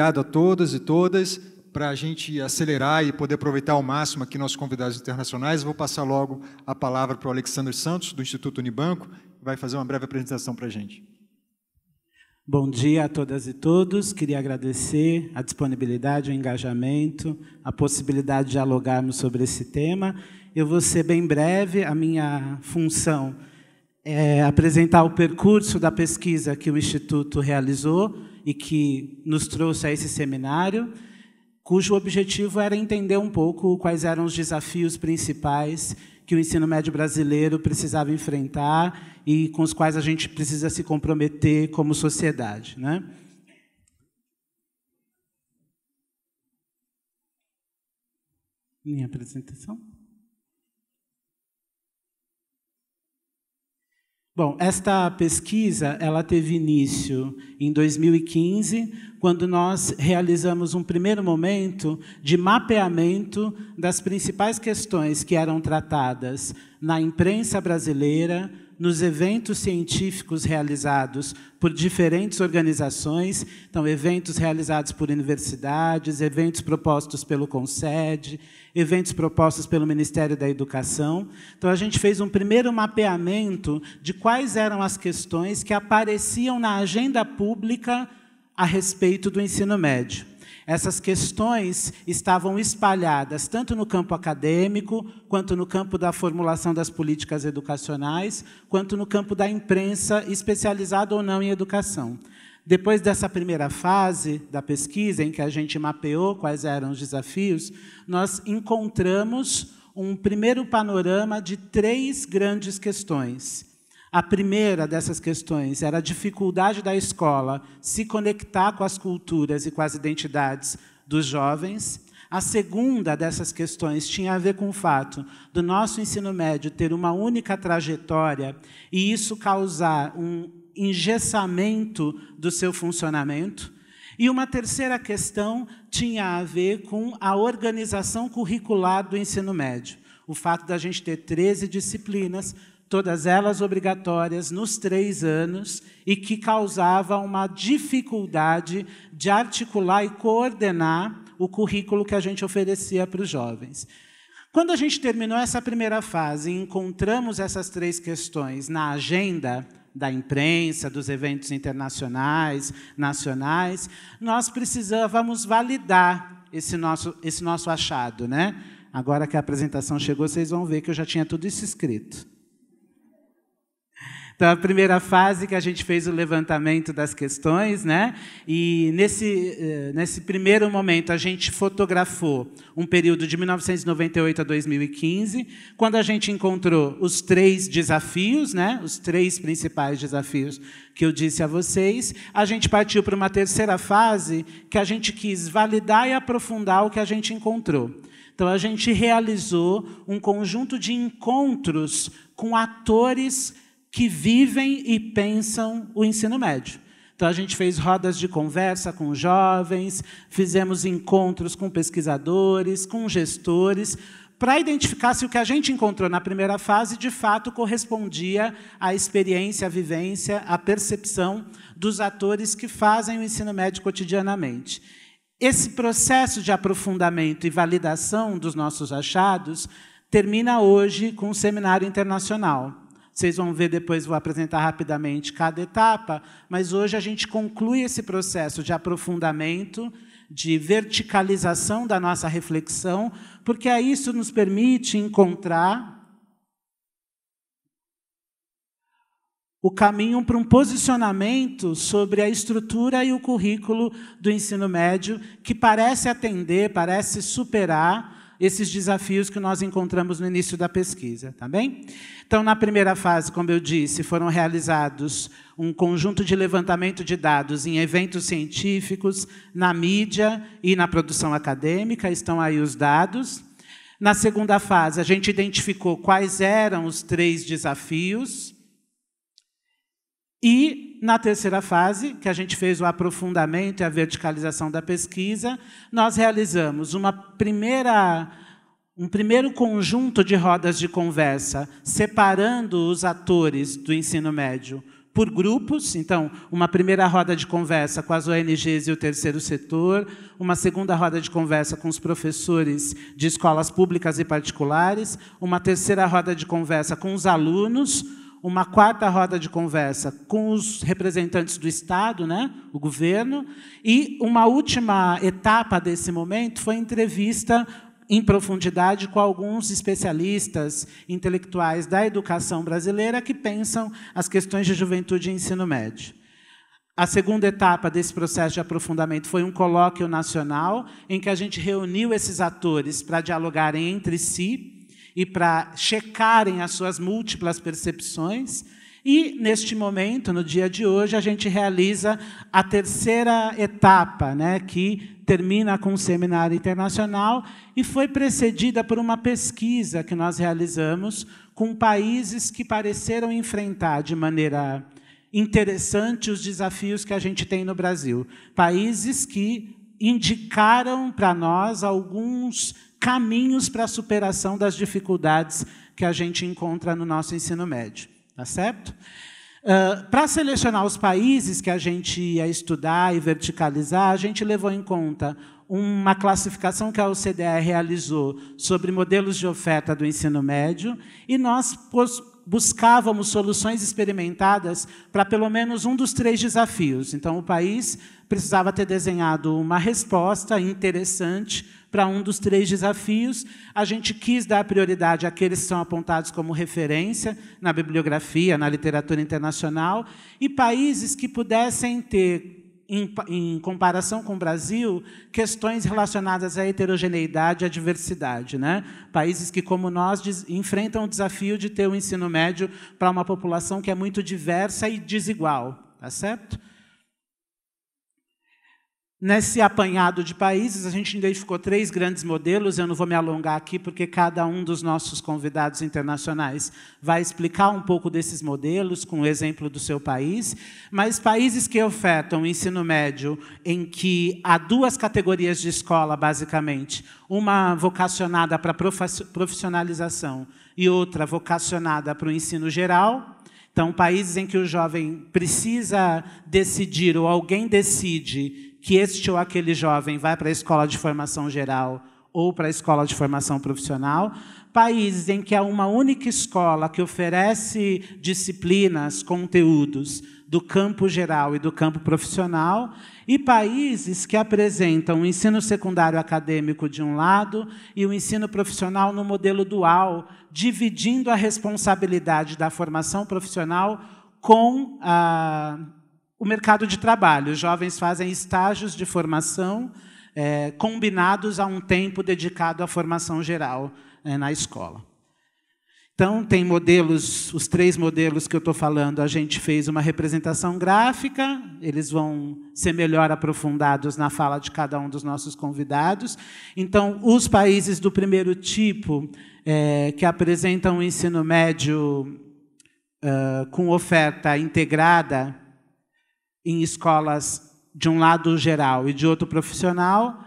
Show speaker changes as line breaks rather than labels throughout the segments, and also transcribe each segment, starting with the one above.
obrigado a todas e todas. Para a gente acelerar e poder aproveitar ao máximo aqui nossos convidados internacionais, vou passar logo a palavra
para o Alexandre Santos, do Instituto Unibanco, que vai fazer uma breve apresentação para a gente. Bom dia a todas e todos. Queria agradecer a disponibilidade, o engajamento, a possibilidade de dialogarmos sobre esse tema. Eu vou ser bem breve. A minha função é apresentar o percurso da pesquisa que o Instituto realizou e que nos trouxe a esse seminário, cujo objetivo era entender um pouco quais eram os desafios principais que o ensino médio brasileiro precisava enfrentar e com os quais a gente precisa se comprometer como sociedade, né? Minha apresentação. Bom, esta pesquisa ela teve início em 2015, quando nós realizamos um primeiro momento de mapeamento das principais questões que eram tratadas na imprensa brasileira, nos eventos científicos realizados por diferentes organizações, então eventos realizados por universidades, eventos propostos pelo Consed, eventos propostos pelo Ministério da Educação. Então a gente fez um primeiro mapeamento de quais eram as questões que apareciam na agenda pública a respeito do ensino médio. Essas questões estavam espalhadas tanto no campo acadêmico, quanto no campo da formulação das políticas educacionais, quanto no campo da imprensa, especializada ou não em educação. Depois dessa primeira fase da pesquisa, em que a gente mapeou quais eram os desafios, nós encontramos um primeiro panorama de três grandes questões a primeira dessas questões era a dificuldade da escola se conectar com as culturas e com as identidades dos jovens. A segunda dessas questões tinha a ver com o fato do nosso ensino médio ter uma única trajetória e isso causar um engessamento do seu funcionamento. E uma terceira questão tinha a ver com a organização curricular do ensino médio. O fato da gente ter 13 disciplinas todas elas obrigatórias nos três anos e que causava uma dificuldade de articular e coordenar o currículo que a gente oferecia para os jovens. Quando a gente terminou essa primeira fase e encontramos essas três questões na agenda da imprensa, dos eventos internacionais, nacionais, nós precisávamos validar esse nosso, esse nosso achado. Né? Agora que a apresentação chegou, vocês vão ver que eu já tinha tudo isso escrito. Então, a primeira fase que a gente fez o levantamento das questões, né? E nesse, eh, nesse primeiro momento a gente fotografou um período de 1998 a 2015, quando a gente encontrou os três desafios, né? Os três principais desafios que eu disse a vocês. A gente partiu para uma terceira fase que a gente quis validar e aprofundar o que a gente encontrou. Então, a gente realizou um conjunto de encontros com atores que vivem e pensam o ensino médio. Então, a gente fez rodas de conversa com jovens, fizemos encontros com pesquisadores, com gestores, para identificar se o que a gente encontrou na primeira fase de fato correspondia à experiência, à vivência, à percepção dos atores que fazem o ensino médio cotidianamente. Esse processo de aprofundamento e validação dos nossos achados termina hoje com um seminário internacional. Vocês vão ver depois, vou apresentar rapidamente cada etapa, mas hoje a gente conclui esse processo de aprofundamento, de verticalização da nossa reflexão, porque aí isso nos permite encontrar o caminho para um posicionamento sobre a estrutura e o currículo do ensino médio que parece atender, parece superar esses desafios que nós encontramos no início da pesquisa, tá bem? Então, na primeira fase, como eu disse, foram realizados um conjunto de levantamento de dados em eventos científicos, na mídia e na produção acadêmica, estão aí os dados. Na segunda fase, a gente identificou quais eram os três desafios, e, na terceira fase, que a gente fez o aprofundamento e a verticalização da pesquisa, nós realizamos uma primeira, um primeiro conjunto de rodas de conversa, separando os atores do ensino médio por grupos, então, uma primeira roda de conversa com as ONGs e o terceiro setor, uma segunda roda de conversa com os professores de escolas públicas e particulares, uma terceira roda de conversa com os alunos, uma quarta roda de conversa com os representantes do Estado, né, o governo, e uma última etapa desse momento foi entrevista em profundidade com alguns especialistas intelectuais da educação brasileira que pensam as questões de juventude e ensino médio. A segunda etapa desse processo de aprofundamento foi um colóquio nacional, em que a gente reuniu esses atores para dialogarem entre si, e para checarem as suas múltiplas percepções. E, neste momento, no dia de hoje, a gente realiza a terceira etapa, né, que termina com um seminário internacional e foi precedida por uma pesquisa que nós realizamos com países que pareceram enfrentar de maneira interessante os desafios que a gente tem no Brasil. Países que indicaram para nós alguns caminhos para a superação das dificuldades que a gente encontra no nosso ensino médio. Tá certo? Uh, para selecionar os países que a gente ia estudar e verticalizar, a gente levou em conta uma classificação que a OCDE realizou sobre modelos de oferta do ensino médio, e nós buscávamos soluções experimentadas para pelo menos um dos três desafios. Então, o país precisava ter desenhado uma resposta interessante para um dos três desafios. A gente quis dar prioridade àqueles que são apontados como referência na bibliografia, na literatura internacional, e países que pudessem ter em, em, comparação com o Brasil, questões relacionadas à heterogeneidade e à diversidade. Né? Países que, como nós, diz, enfrentam o desafio de ter o um ensino médio para uma população que é muito diversa e desigual. Tá certo? Nesse apanhado de países, a gente identificou três grandes modelos. Eu não vou me alongar aqui, porque cada um dos nossos convidados internacionais vai explicar um pouco desses modelos, com o exemplo do seu país. Mas países que ofertam ensino médio, em que há duas categorias de escola, basicamente: uma vocacionada para profissionalização e outra vocacionada para o ensino geral, então, países em que o jovem precisa decidir, ou alguém decide que este ou aquele jovem vai para a escola de formação geral ou para a escola de formação profissional, países em que há uma única escola que oferece disciplinas, conteúdos do campo geral e do campo profissional, e países que apresentam o ensino secundário acadêmico de um lado e o ensino profissional no modelo dual, dividindo a responsabilidade da formação profissional com a o mercado de trabalho. Os jovens fazem estágios de formação é, combinados a um tempo dedicado à formação geral é, na escola. Então, tem modelos, os três modelos que eu estou falando, a gente fez uma representação gráfica, eles vão ser melhor aprofundados na fala de cada um dos nossos convidados. Então, os países do primeiro tipo, é, que apresentam o ensino médio é, com oferta integrada, em escolas de um lado geral e de outro profissional,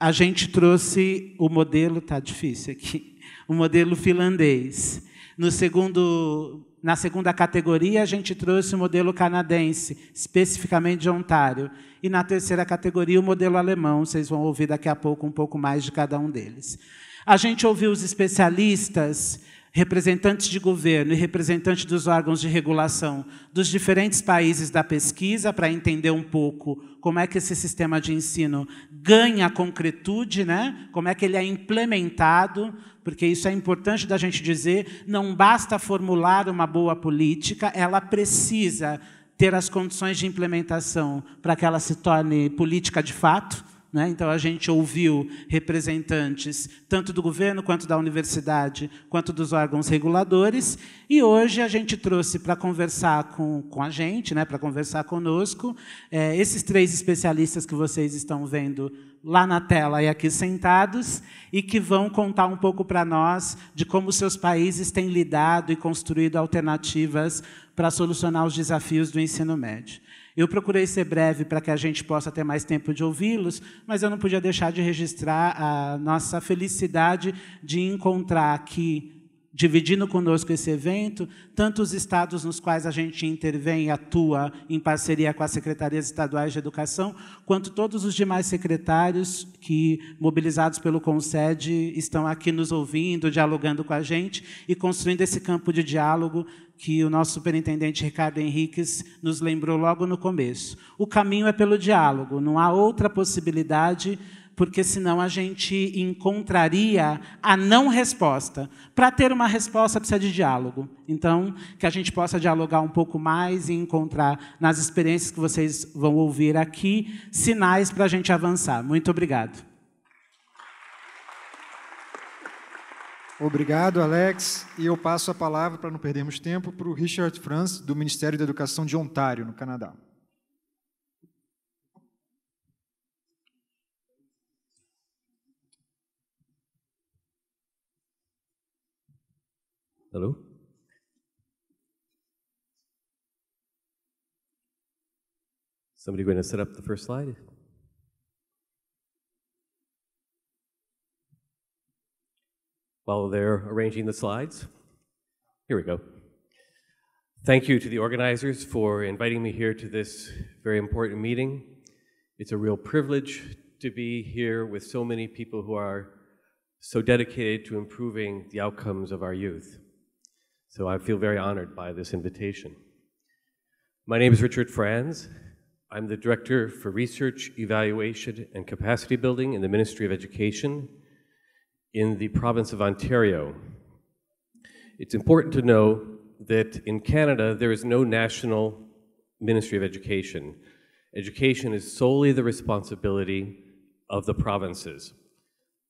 a gente trouxe o modelo, tá difícil aqui, o modelo finlandês. No segundo, na segunda categoria, a gente trouxe o modelo canadense, especificamente de Ontário. E na terceira categoria, o modelo alemão. Vocês vão ouvir daqui a pouco um pouco mais de cada um deles. A gente ouviu os especialistas representantes de governo e representantes dos órgãos de regulação dos diferentes países da pesquisa, para entender um pouco como é que esse sistema de ensino ganha concretude, né? como é que ele é implementado, porque isso é importante da gente dizer, não basta formular uma boa política, ela precisa ter as condições de implementação para que ela se torne política de fato, né? Então, a gente ouviu representantes tanto do governo, quanto da universidade, quanto dos órgãos reguladores, e hoje a gente trouxe para conversar com, com a gente, né, para conversar conosco, é, esses três especialistas que vocês estão vendo lá na tela e aqui sentados, e que vão contar um pouco para nós de como seus países têm lidado e construído alternativas para solucionar os desafios do ensino médio. Eu procurei ser breve para que a gente possa ter mais tempo de ouvi-los, mas eu não podia deixar de registrar a nossa felicidade de encontrar aqui dividindo conosco esse evento, tantos estados nos quais a gente intervém e atua em parceria com as secretarias estaduais de educação, quanto todos os demais secretários que, mobilizados pelo CONSED, estão aqui nos ouvindo, dialogando com a gente e construindo esse campo de diálogo que o nosso superintendente Ricardo Henriques nos lembrou logo no começo. O caminho é pelo diálogo, não há outra possibilidade porque senão a gente encontraria a não resposta. Para ter uma resposta, precisa de diálogo. Então, que a gente possa dialogar um pouco mais e encontrar, nas experiências que vocês vão ouvir aqui, sinais para a gente avançar. Muito obrigado.
Obrigado, Alex. E eu passo a palavra, para não perdermos tempo, para o Richard Franz do Ministério da Educação de Ontário, no Canadá.
Hello? Somebody going to set up the first slide? While they're arranging the slides, here we go. Thank you to the organizers for inviting me here to this very important meeting. It's a real privilege to be here with so many people who are so dedicated to improving the outcomes of our youth. So I feel very honored by this invitation. My name is Richard Franz. I'm the Director for Research, Evaluation, and Capacity Building in the Ministry of Education in the province of Ontario. It's important to know that in Canada there is no national Ministry of Education. Education is solely the responsibility of the provinces.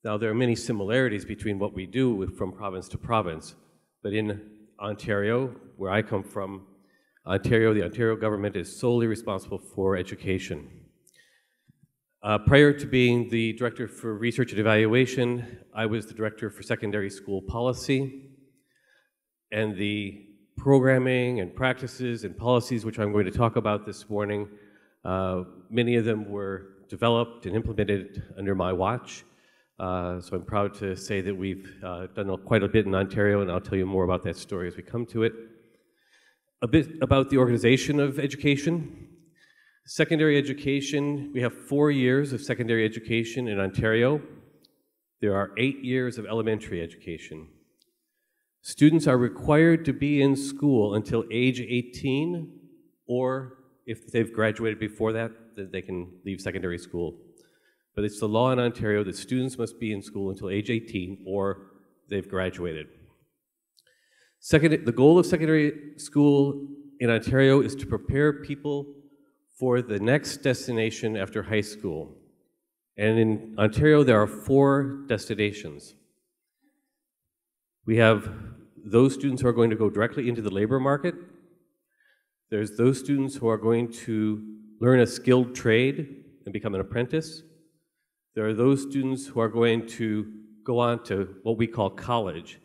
Now, there are many similarities between what we do from province to province, but in Ontario, where I come from, Ontario, the Ontario government is solely responsible for education. Uh, prior to being the Director for Research and Evaluation, I was the Director for Secondary School Policy, and the programming and practices and policies which I'm going to talk about this morning, uh, many of them were developed and implemented under my watch. Uh, so I'm proud to say that we've uh, done quite a bit in Ontario, and I'll tell you more about that story as we come to it. A bit about the organization of education. Secondary education, we have four years of secondary education in Ontario. There are eight years of elementary education. Students are required to be in school until age 18, or if they've graduated before that, that they can leave secondary school but it's the law in Ontario that students must be in school until age 18 or they've graduated. Second, the goal of secondary school in Ontario is to prepare people for the next destination after high school. And in Ontario, there are four destinations. We have those students who are going to go directly into the labor market. There's those students who are going to learn a skilled trade and become an apprentice. There are those students who are going to go on to what we call college.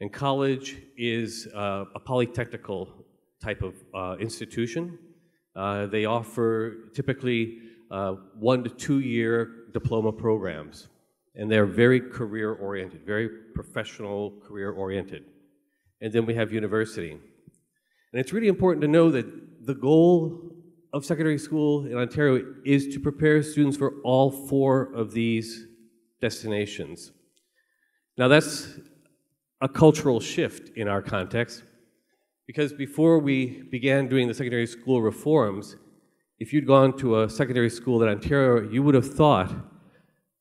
And college is uh, a polytechnical type of uh, institution. Uh, they offer typically uh, one to two year diploma programs. And they're very career oriented, very professional career oriented. And then we have university. And it's really important to know that the goal of secondary school in Ontario is to prepare students for all four of these destinations. Now that's a cultural shift in our context because before we began doing the secondary school reforms, if you'd gone to a secondary school in Ontario, you would have thought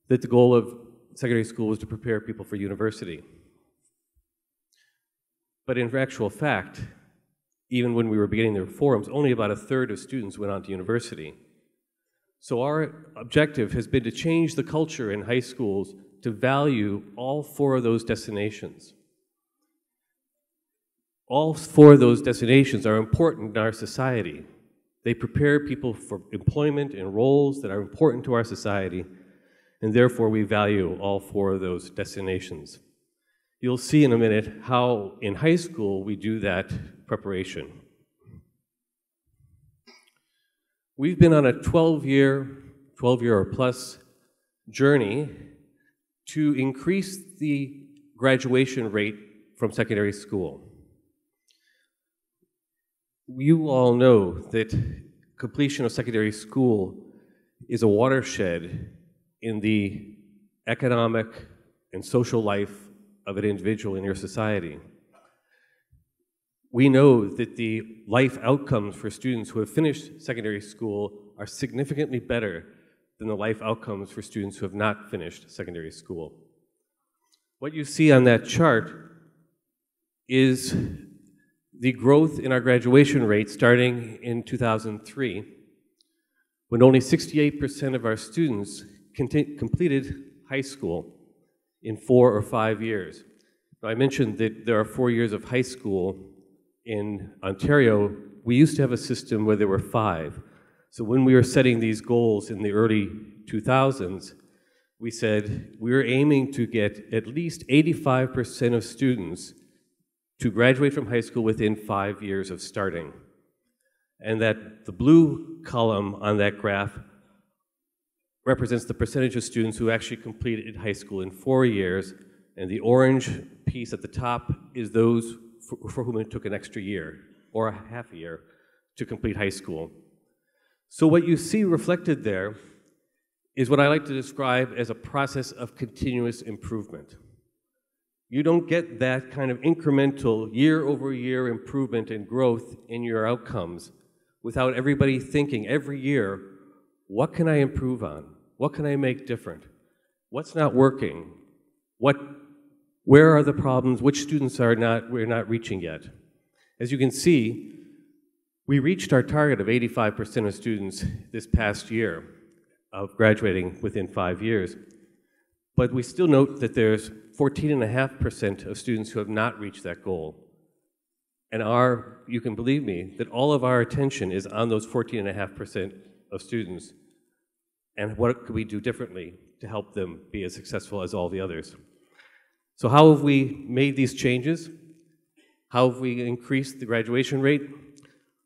that the goal of secondary school was to prepare people for university. But in actual fact, even when we were beginning their forums, only about a third of students went on to university. So our objective has been to change the culture in high schools to value all four of those destinations. All four of those destinations are important in our society. They prepare people for employment and roles that are important to our society, and therefore we value all four of those destinations. You'll see in a minute how in high school we do that preparation. We've been on a 12 year, 12 year or plus journey to increase the graduation rate from secondary school. You all know that completion of secondary school is a watershed in the economic and social life of an individual in your society we know that the life outcomes for students who have finished secondary school are significantly better than the life outcomes for students who have not finished secondary school. What you see on that chart is the growth in our graduation rate starting in 2003, when only 68% of our students completed high school in four or five years. Now, I mentioned that there are four years of high school in Ontario, we used to have a system where there were five. So when we were setting these goals in the early 2000s, we said we were aiming to get at least 85% of students to graduate from high school within five years of starting. And that the blue column on that graph represents the percentage of students who actually completed high school in four years, and the orange piece at the top is those for, for whom it took an extra year or a half a year to complete high school. So, what you see reflected there is what I like to describe as a process of continuous improvement. You don't get that kind of incremental year over year improvement and growth in your outcomes without everybody thinking every year, what can I improve on? What can I make different? What's not working? What where are the problems? Which students are not, we're not reaching yet? As you can see, we reached our target of 85% of students this past year of graduating within five years. But we still note that there's 14.5% of students who have not reached that goal. And our, you can believe me, that all of our attention is on those 14.5% of students. And what could we do differently to help them be as successful as all the others? So, how have we made these changes? How have we increased the graduation rate?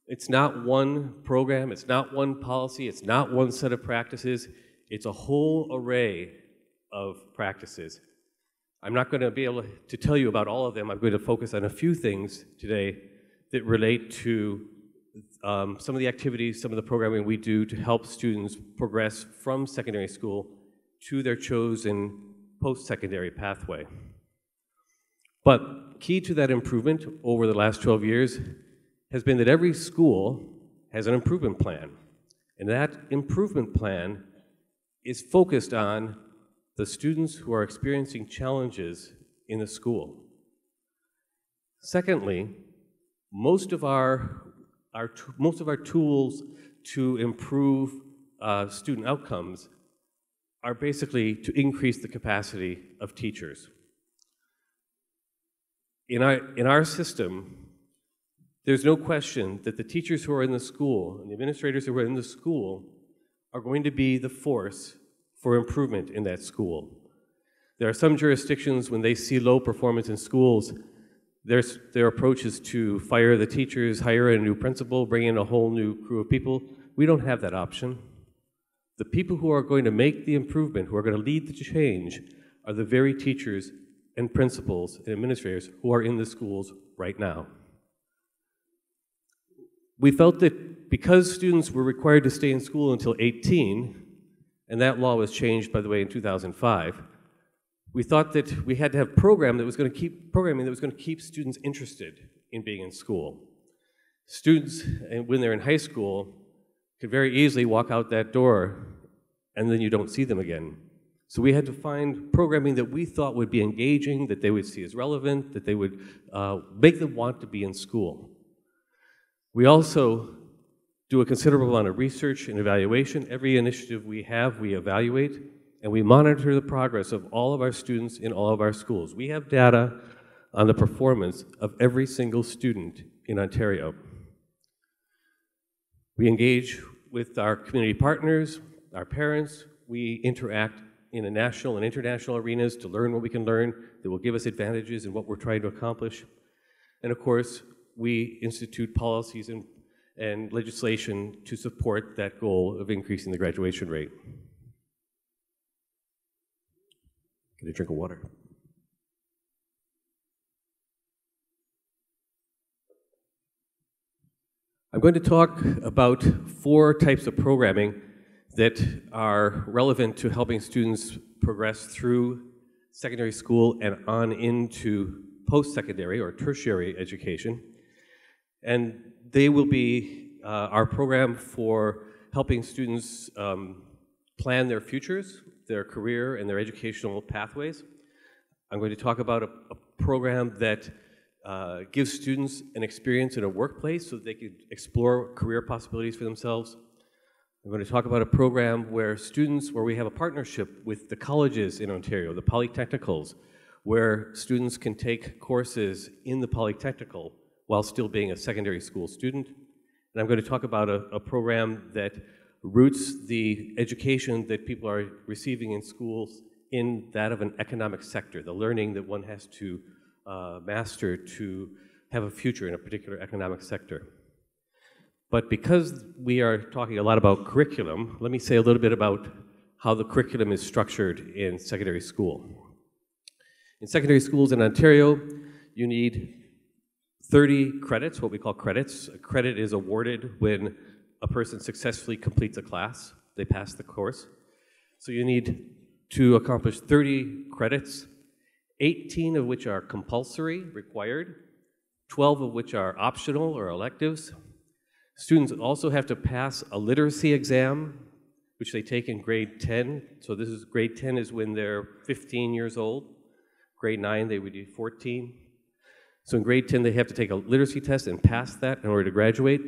It's not one program, it's not one policy, it's not one set of practices, it's a whole array of practices. I'm not going to be able to tell you about all of them. I'm going to focus on a few things today that relate to um, some of the activities, some of the programming we do to help students progress from secondary school to their chosen post secondary pathway. But key to that improvement over the last 12 years has been that every school has an improvement plan. And that improvement plan is focused on the students who are experiencing challenges in the school. Secondly, most of our, our most of our tools to improve uh, student outcomes are basically to increase the capacity of teachers in our, in our system, there's no question that the teachers who are in the school and the administrators who are in the school are going to be the force for improvement in that school. There are some jurisdictions when they see low performance in schools, their, their approach is to fire the teachers, hire a new principal, bring in a whole new crew of people. We don't have that option. The people who are going to make the improvement, who are going to lead the change, are the very teachers and principals and administrators who are in the schools right now. We felt that because students were required to stay in school until 18, and that law was changed, by the way, in 2005, we thought that we had to have program that was going to keep, programming that was going to keep students interested in being in school. Students, eh, when they're in high school, could very easily walk out that door and then you don't see them again so we had to find programming that we thought would be engaging, that they would see as relevant, that they would uh, make them want to be in school. We also do a considerable amount of research and evaluation. Every initiative we have, we evaluate, and we monitor the progress of all of our students in all of our schools. We have data on the performance of every single student in Ontario. We engage with our community partners, our parents, we interact in national and international arenas to learn what we can learn that will give us advantages in what we're trying to accomplish. And of course, we institute policies and, and legislation to support that goal of increasing the graduation rate. Get a drink of water. I'm going to talk about four types of programming that are relevant to helping students progress through secondary school and on into post-secondary or tertiary education. And they will be uh, our program for helping students um, plan their futures, their career, and their educational pathways. I'm going to talk about a, a program that uh, gives students an experience in a workplace so that they can explore career possibilities for themselves I'm going to talk about a program where students, where we have a partnership with the colleges in Ontario, the polytechnicals, where students can take courses in the polytechnical while still being a secondary school student. And I'm going to talk about a, a program that roots the education that people are receiving in schools in that of an economic sector, the learning that one has to uh, master to have a future in a particular economic sector. But because we are talking a lot about curriculum, let me say a little bit about how the curriculum is structured in secondary school. In secondary schools in Ontario, you need 30 credits, what we call credits. A credit is awarded when a person successfully completes a class, they pass the course. So you need to accomplish 30 credits, 18 of which are compulsory, required, 12 of which are optional or electives, Students also have to pass a literacy exam, which they take in grade 10. So this is grade 10 is when they're 15 years old. Grade 9, they would be 14. So in grade 10, they have to take a literacy test and pass that in order to graduate.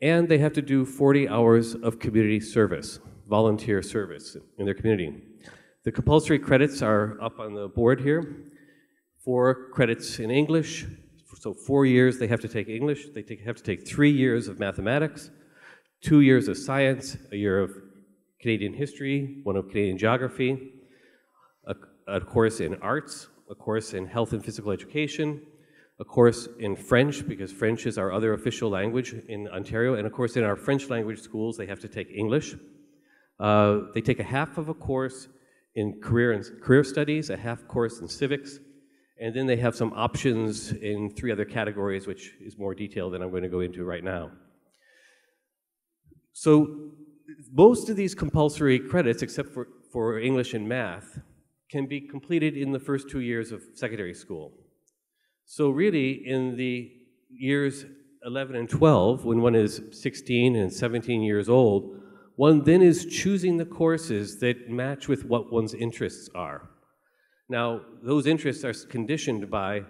And they have to do 40 hours of community service, volunteer service in their community. The compulsory credits are up on the board here. Four credits in English, so four years they have to take English, they take, have to take three years of mathematics, two years of science, a year of Canadian history, one of Canadian geography, a, a course in arts, a course in health and physical education, a course in French, because French is our other official language in Ontario, and of course in our French language schools they have to take English. Uh, they take a half of a course in career, and, career studies, a half course in civics, and then they have some options in three other categories, which is more detailed than I'm going to go into right now. So most of these compulsory credits, except for, for English and math, can be completed in the first two years of secondary school. So really, in the years 11 and 12, when one is 16 and 17 years old, one then is choosing the courses that match with what one's interests are. Now, those interests are conditioned by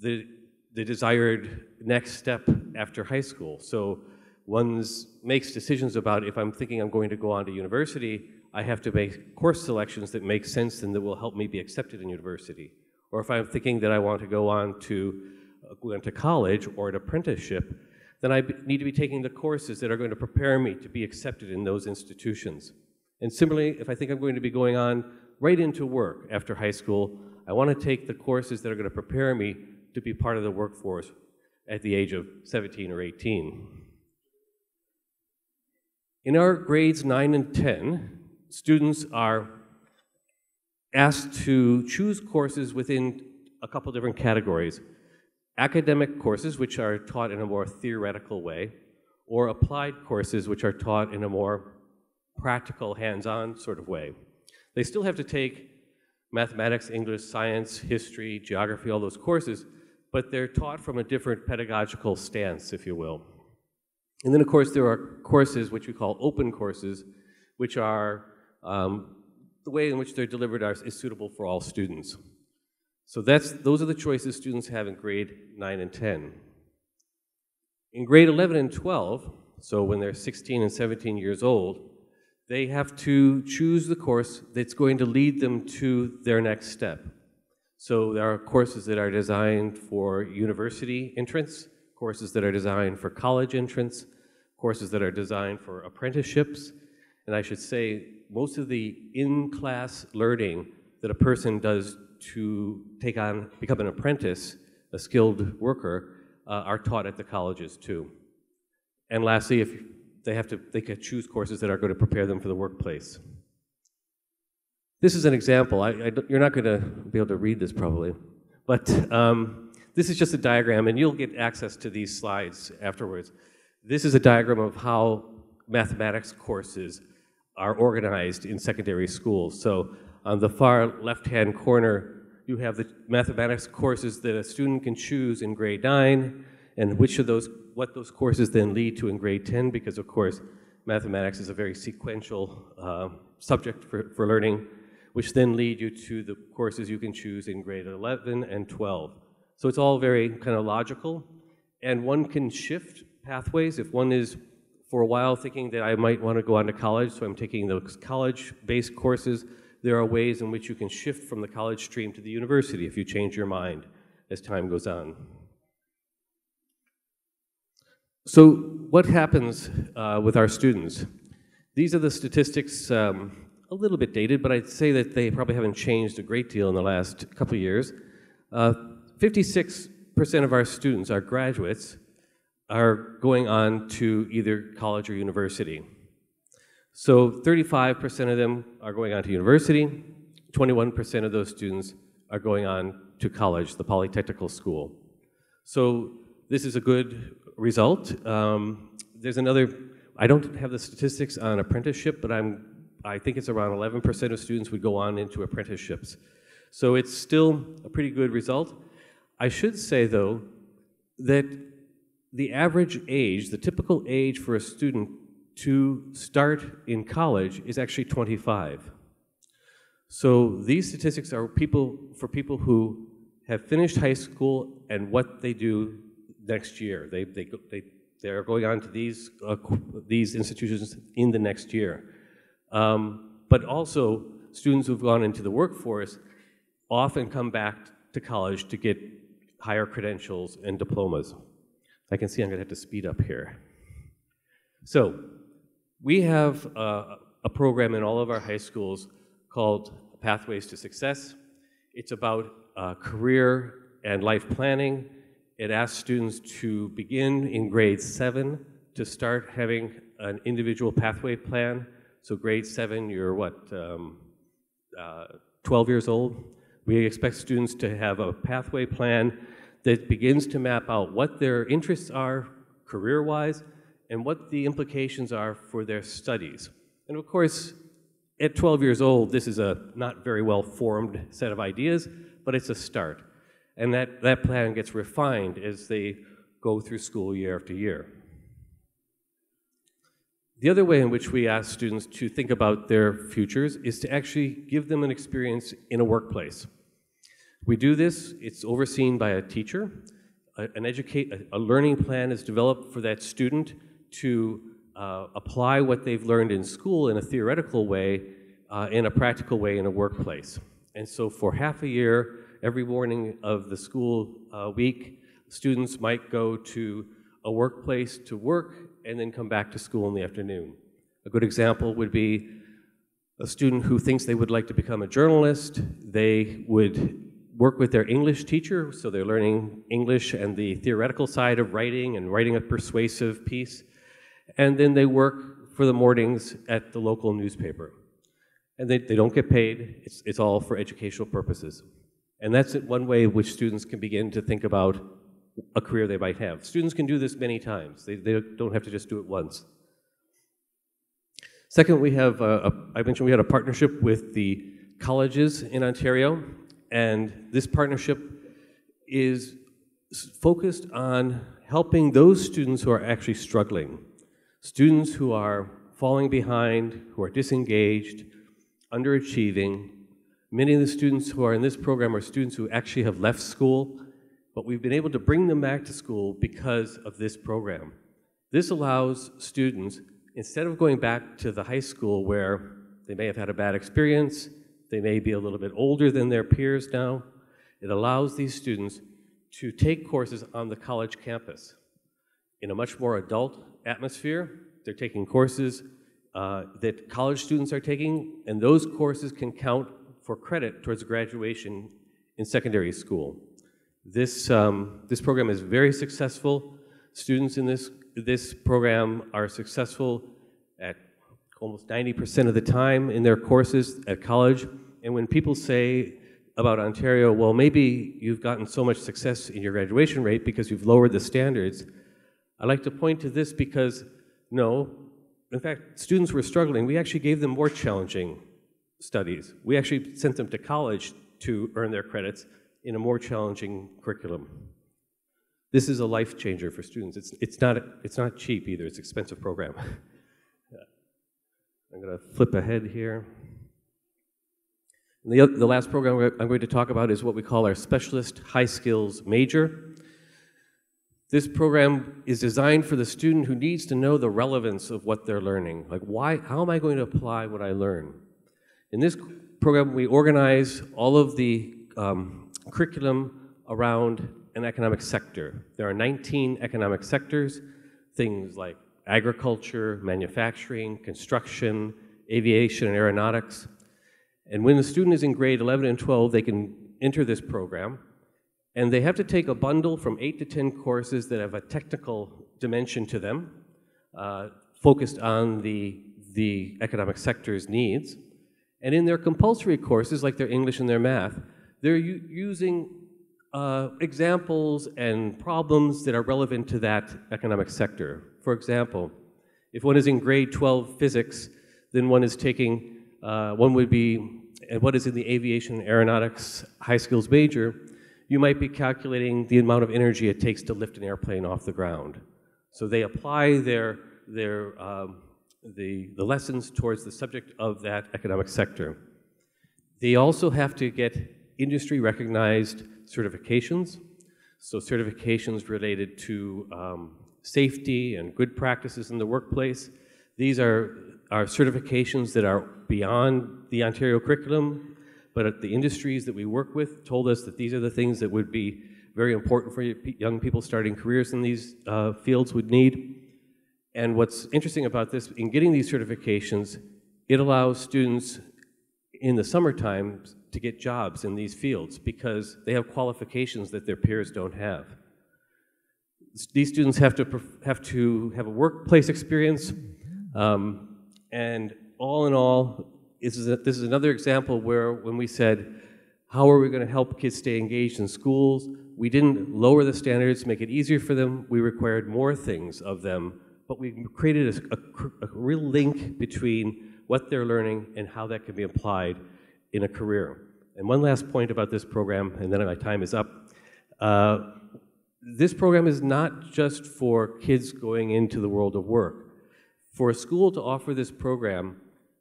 the, the desired next step after high school. So one makes decisions about if I'm thinking I'm going to go on to university, I have to make course selections that make sense and that will help me be accepted in university. Or if I'm thinking that I want to go on to uh, go into college or an apprenticeship, then I need to be taking the courses that are going to prepare me to be accepted in those institutions. And similarly, if I think I'm going to be going on right into work after high school. I want to take the courses that are going to prepare me to be part of the workforce at the age of 17 or 18. In our grades 9 and 10, students are asked to choose courses within a couple different categories academic courses, which are taught in a more theoretical way, or applied courses, which are taught in a more practical, hands on sort of way. They still have to take mathematics, English, science, history, geography, all those courses, but they're taught from a different pedagogical stance, if you will. And then, of course, there are courses which we call open courses, which are um, the way in which they're delivered are, is suitable for all students. So that's, those are the choices students have in grade 9 and 10. In grade 11 and 12, so when they're 16 and 17 years old, they have to choose the course that's going to lead them to their next step. So there are courses that are designed for university entrance, courses that are designed for college entrance, courses that are designed for apprenticeships, and I should say most of the in-class learning that a person does to take on, become an apprentice, a skilled worker, uh, are taught at the colleges too. And lastly, if they have to they can choose courses that are going to prepare them for the workplace. This is an example. I, I, you're not going to be able to read this probably, but um, this is just a diagram, and you'll get access to these slides afterwards. This is a diagram of how mathematics courses are organized in secondary schools. So on the far left-hand corner, you have the mathematics courses that a student can choose in grade 9, and which of those, what those courses then lead to in grade 10, because of course, mathematics is a very sequential uh, subject for, for learning, which then lead you to the courses you can choose in grade 11 and 12. So it's all very kind of logical, and one can shift pathways. If one is for a while thinking that I might want to go on to college, so I'm taking those college-based courses, there are ways in which you can shift from the college stream to the university if you change your mind as time goes on. So what happens uh, with our students? These are the statistics, um, a little bit dated, but I'd say that they probably haven't changed a great deal in the last couple of years. 56% uh, of our students, our graduates, are going on to either college or university. So 35% of them are going on to university, 21% of those students are going on to college, the polytechnical school. So this is a good result. Um, there's another, I don't have the statistics on apprenticeship, but I'm, I think it's around 11% of students would go on into apprenticeships. So it's still a pretty good result. I should say, though, that the average age, the typical age for a student to start in college is actually 25. So these statistics are people for people who have finished high school and what they do next year. They, they, they, they're going on to these, uh, these institutions in the next year. Um, but also, students who've gone into the workforce often come back to college to get higher credentials and diplomas. I can see I'm going to have to speed up here. So, we have uh, a program in all of our high schools called Pathways to Success. It's about uh, career and life planning it asks students to begin in grade seven to start having an individual pathway plan. So grade seven, you're what, um, uh, 12 years old? We expect students to have a pathway plan that begins to map out what their interests are career-wise and what the implications are for their studies. And of course, at 12 years old, this is a not very well formed set of ideas, but it's a start. And that, that plan gets refined as they go through school year after year. The other way in which we ask students to think about their futures is to actually give them an experience in a workplace. We do this, it's overseen by a teacher. A, an educate, a, learning plan is developed for that student to uh, apply what they've learned in school in a theoretical way, uh, in a practical way in a workplace. And so for half a year, every morning of the school uh, week, students might go to a workplace to work and then come back to school in the afternoon. A good example would be a student who thinks they would like to become a journalist. They would work with their English teacher, so they're learning English and the theoretical side of writing and writing a persuasive piece. And then they work for the mornings at the local newspaper. And they, they don't get paid, it's, it's all for educational purposes. And that's one way in which students can begin to think about a career they might have. Students can do this many times. They, they don't have to just do it once. Second, we have, a, uh, a, I mentioned we had a partnership with the colleges in Ontario, and this partnership is focused on helping those students who are actually struggling, students who are falling behind, who are disengaged, underachieving, Many of the students who are in this program are students who actually have left school, but we've been able to bring them back to school because of this program. This allows students, instead of going back to the high school where they may have had a bad experience, they may be a little bit older than their peers now, it allows these students to take courses on the college campus in a much more adult atmosphere. They're taking courses uh, that college students are taking, and those courses can count for credit towards graduation in secondary school. This, um, this program is very successful. Students in this, this program are successful at almost 90% of the time in their courses at college. And when people say about Ontario, well, maybe you've gotten so much success in your graduation rate because you've lowered the standards, I like to point to this because, no, in fact, students were struggling. We actually gave them more challenging studies. We actually sent them to college to earn their credits in a more challenging curriculum. This is a life changer for students. It's, it's, not, it's not cheap either, it's an expensive program. I'm going to flip ahead here. The, the last program I'm going to talk about is what we call our Specialist High Skills Major. This program is designed for the student who needs to know the relevance of what they're learning. Like, why, how am I going to apply what I learn? In this program, we organize all of the um, curriculum around an economic sector. There are 19 economic sectors, things like agriculture, manufacturing, construction, aviation, and aeronautics. And when the student is in grade 11 and 12, they can enter this program. And they have to take a bundle from 8 to 10 courses that have a technical dimension to them, uh, focused on the, the economic sector's needs. And in their compulsory courses, like their English and their math, they're using uh, examples and problems that are relevant to that economic sector. For example, if one is in grade 12 physics, then one is taking, uh, one would be, and what is in the aviation aeronautics high skills major, you might be calculating the amount of energy it takes to lift an airplane off the ground. So they apply their, their um, the, the lessons towards the subject of that economic sector. They also have to get industry recognized certifications, so certifications related to um, safety and good practices in the workplace. These are, are certifications that are beyond the Ontario curriculum, but the industries that we work with told us that these are the things that would be very important for young people starting careers in these uh, fields would need. And what's interesting about this, in getting these certifications, it allows students in the summertime to get jobs in these fields because they have qualifications that their peers don't have. These students have to have to have a workplace experience, um, and all in all, this is, a, this is another example where when we said, how are we going to help kids stay engaged in schools? We didn't lower the standards, make it easier for them. We required more things of them but we've created a, a, a real link between what they're learning and how that can be applied in a career. And one last point about this program, and then my time is up. Uh, this program is not just for kids going into the world of work. For a school to offer this program,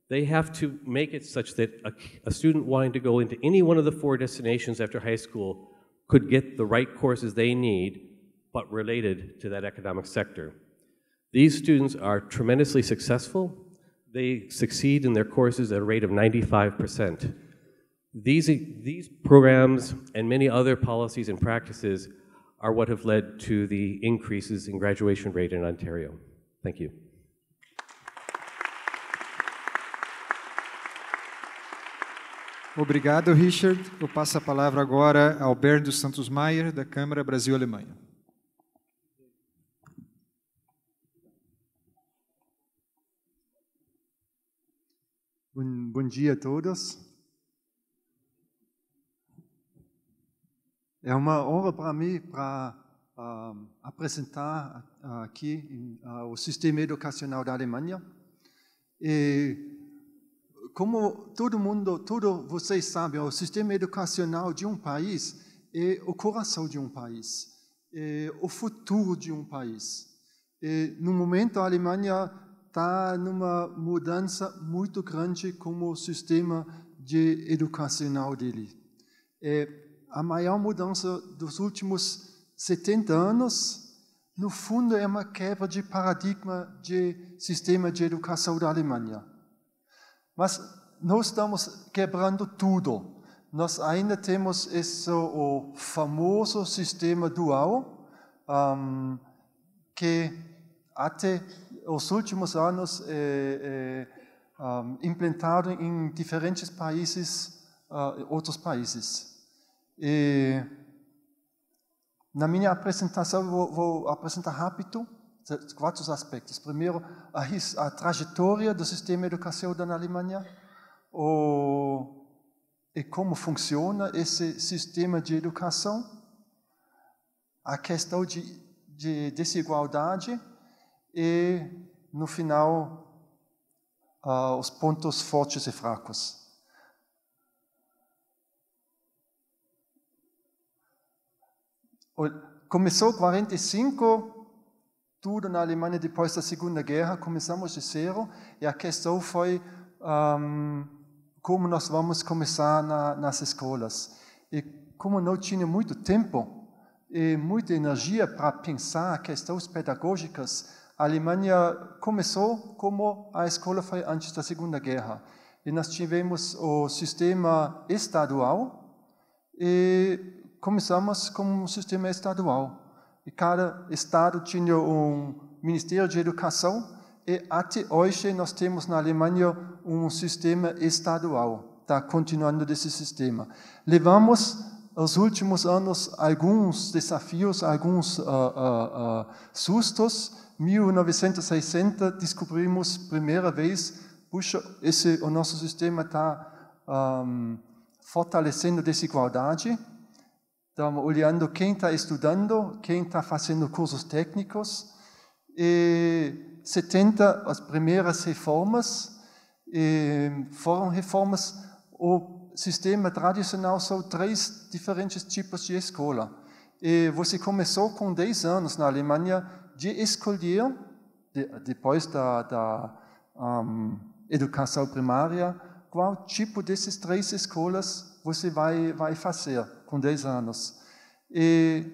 they have to make it such that a, a student wanting to go into any one of the four destinations after high school could get the right courses they need, but related to that economic sector. These students are tremendously successful. They succeed in their courses at a rate of 95%. These, these programs and many other policies and practices are what have led to the increases in graduation rate in Ontario. Thank you. Obrigado, Richard. Eu passo a
palavra agora ao Bernardo Santos Maier, da Câmara Brasil-Alemanha.
Bom, bom, dia a todos. É uma honra para mim para uh, apresentar aqui uh, o sistema educacional da Alemanha. E como todo mundo, todos vocês sabem, o sistema educacional de um país é o coração de um país, é o futuro de um país. E, no momento, a Alemanha está numa mudança muito grande como o sistema de educacional dele. É a maior mudança dos últimos 70 anos, no fundo, é uma quebra de paradigma de sistema de educação da Alemanha. Mas nós estamos quebrando tudo. Nós ainda temos esse, o famoso sistema dual, um, que até os últimos anos é, é, um, implantado em diferentes países, uh, outros países. E na minha apresentação vou, vou apresentar rápido quatro aspectos. Primeiro, a, a trajetória do sistema educacional na Alemanha, o e como funciona esse sistema de educação, a questão de, de desigualdade e no final uh, os pontos fortes e fracos. Começou 45, tudo na Alemanha depois da Segunda Guerra, começamos de zero e a questão foi um, como nós vamos começar na, nas escolas. E como não tinha muito tempo e muita energia para pensar questões pedagógicas, a Alemanha começou como a escola foi antes da Segunda Guerra. E nós tivemos o sistema estadual e começamos com um sistema estadual. E cada estado tinha um Ministério de Educação e até hoje nós temos na Alemanha um sistema estadual. Está continuando desse sistema. Levamos nos últimos anos alguns desafios, alguns uh, uh, uh, sustos, 1960 descobrimos primeira vez, puxa, esse o nosso sistema está um, fortalecendo desigualdade. Estamos olhando quem está estudando, quem está fazendo cursos técnicos. E 70 as primeiras reformas foram reformas o sistema tradicional são três diferentes tipos de escola. E você começou com 10 anos na Alemanha de escolher, de, depois da, da um, educação primária, qual tipo dessas três escolas você vai, vai fazer com 10 anos. E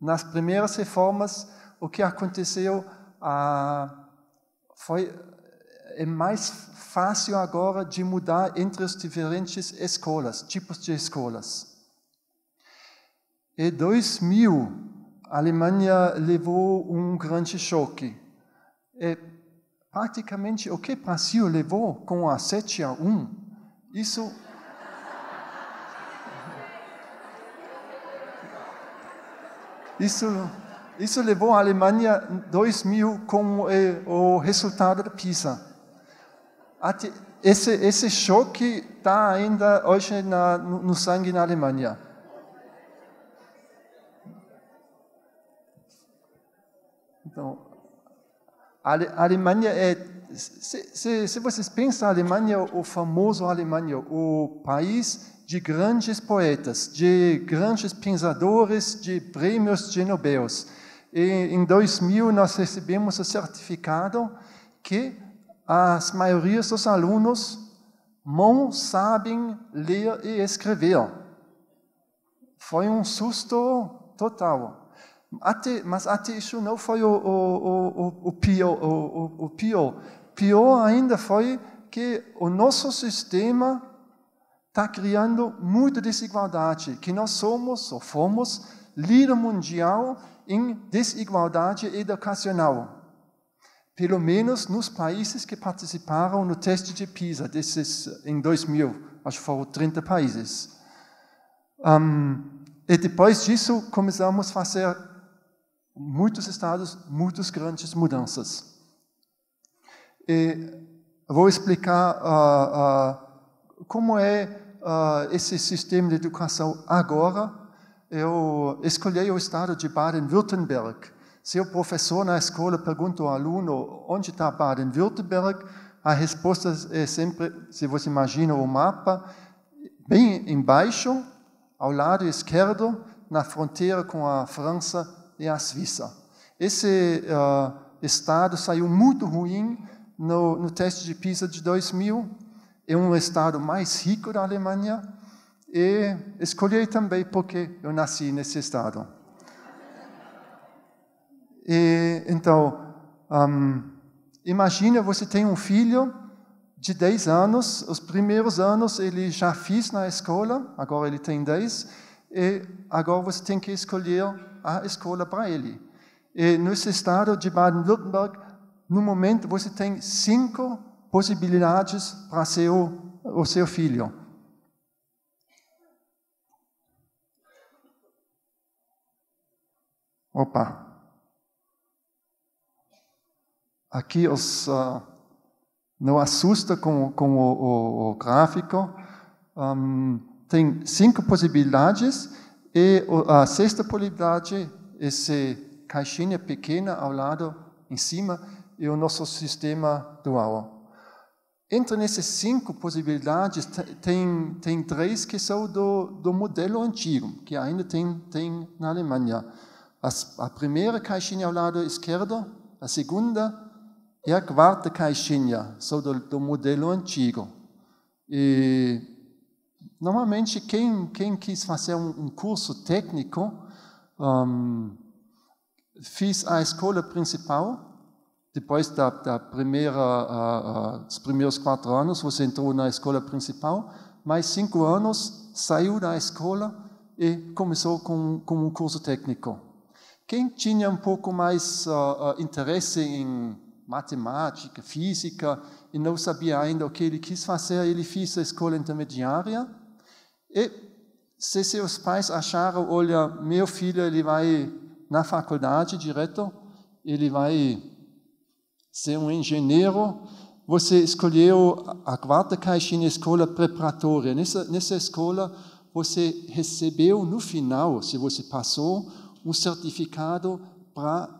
nas primeiras reformas, o que aconteceu ah, foi é mais fácil agora de mudar entre as diferentes escolas, tipos de escolas. Em 2000, a Alemanha levou um grande choque. É praticamente o que o Brasil levou com a 7 a 1. Isso. Isso, isso levou a Alemanha 2000 com eh, o resultado da PISA. Até esse, esse choque está ainda hoje na, no sangue na Alemanha. Então, a Alemanha é. Se, se, se vocês pensam a Alemanha, é o famoso Alemanha, o país de grandes poetas, de grandes pensadores, de prêmios de Nobel. em 2000, nós recebemos o certificado que as maiorias dos alunos não sabem ler e escrever. Foi um susto total. Até, mas até isso não foi o, o, o, o pior. O, pior. pior ainda foi que o nosso sistema está criando muita desigualdade, que nós somos ou fomos líder mundial em desigualdade educacional. Pelo menos nos países que participaram no teste de PISA, desses, em 2000, acho que foram 30 países. Um, e depois disso, começamos a fazer muitos estados, muitas grandes mudanças. E vou explicar uh, uh, como é uh, esse sistema de educação agora. Eu escolhi o estado de Baden-Württemberg. Se o professor na escola pergunta ao aluno onde está Baden-Württemberg, a resposta é sempre, se você imagina o mapa, bem embaixo, ao lado esquerdo, na fronteira com a França e a Suíça. Esse uh, estado saiu muito ruim no, no teste de PISA de 2000, é um estado mais rico da Alemanha, e escolhi também porque eu nasci nesse estado. E, então, um, ah, imagina você tem um filho de 10 anos, os primeiros anos ele já fez na escola, agora ele tem 10, e agora você tem que escolher a escola para ele. E nesse estado de Baden-Württemberg, no momento, você tem cinco possibilidades para seu, o seu filho. Opa! Aqui os, uh, não assusta com, com o, o, o gráfico. Um, tem cinco possibilidades e a sexta qualidade, essa caixinha pequena ao lado, em cima, é o nosso sistema dual. Entre essas cinco possibilidades, tem, tem três que são do, do modelo antigo, que ainda tem, tem na Alemanha. As, a primeira caixinha ao lado esquerdo, a segunda e a quarta caixinha são do, do modelo antigo. E normalmente quem, quem quis fazer um, curso técnico um, fiz a escola principal. Depois da, da primeira, uh, uh, dos primeiros quatro anos, você entrou na escola principal. Mais cinco anos, saiu da escola e começou com, com um curso técnico. Quem tinha um pouco mais uh, interesse em matemática, física, e não sabia ainda o que ele quis fazer, ele fez a escola intermediária. E se seus pais acharam, olha, meu filho, ele vai na faculdade direto, ele vai ser um engenheiro, você escolheu a quarta caixinha escola preparatória. Nessa, nessa escola, você recebeu no final, se você passou, um certificado para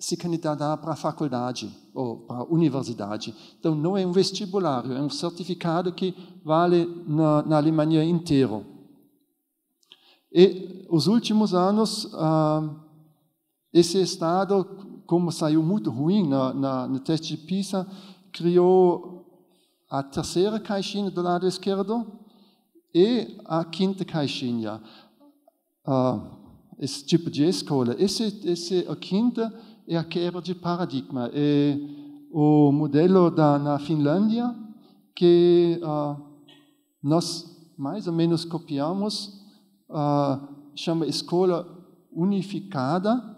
se candidatar para a faculdade ou para a universidade. Então, não é um vestibular, é um certificado que vale na, na Alemanha inteira. E, os últimos anos, ah, esse Estado, como saiu muito ruim na, na, no teste de PISA, criou a terceira caixinha do lado esquerdo e a quinta caixinha. Ah, esse tipo de escola. Esse, esse, a quinta é a quebra de paradigma. É o modelo da, na Finlândia que ah, nós mais ou menos copiamos, ah, chama escola unificada.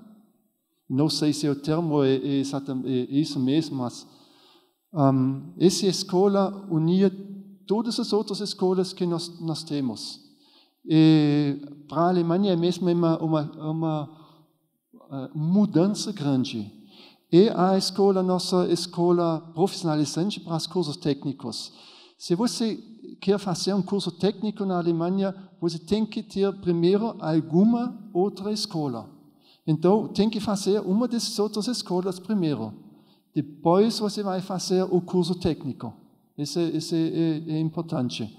Não sei se o termo é, é, é isso mesmo, mas um, ah, essa escola unia todas as outras escolas que nós, nós temos. E para a Alemanha é mesmo uma, uma, uma eh, mudança grande. E a escola, nossa escola profissionalizante para os cursos técnicos. Se você quer fazer um curso técnico na Alemanha, você tem que ter primeiro alguma outra escola. Então, tem que fazer uma dessas outras escolas primeiro. Depois você vai fazer o curso técnico. Isso, isso é, é, importante.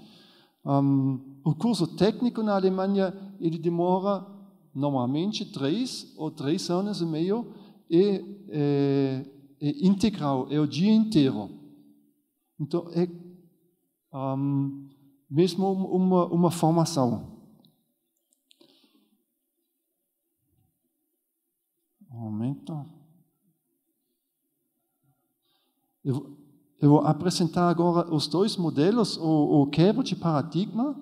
Um, o curso técnico na Alemanha, ele demora normalmente três ou três anos e meio, é, é, é integral, é o dia inteiro. Então, é um, mesmo uma, uma formação. Um momento. Eu, eu vou apresentar agora os dois modelos, o, o quebra de paradigma,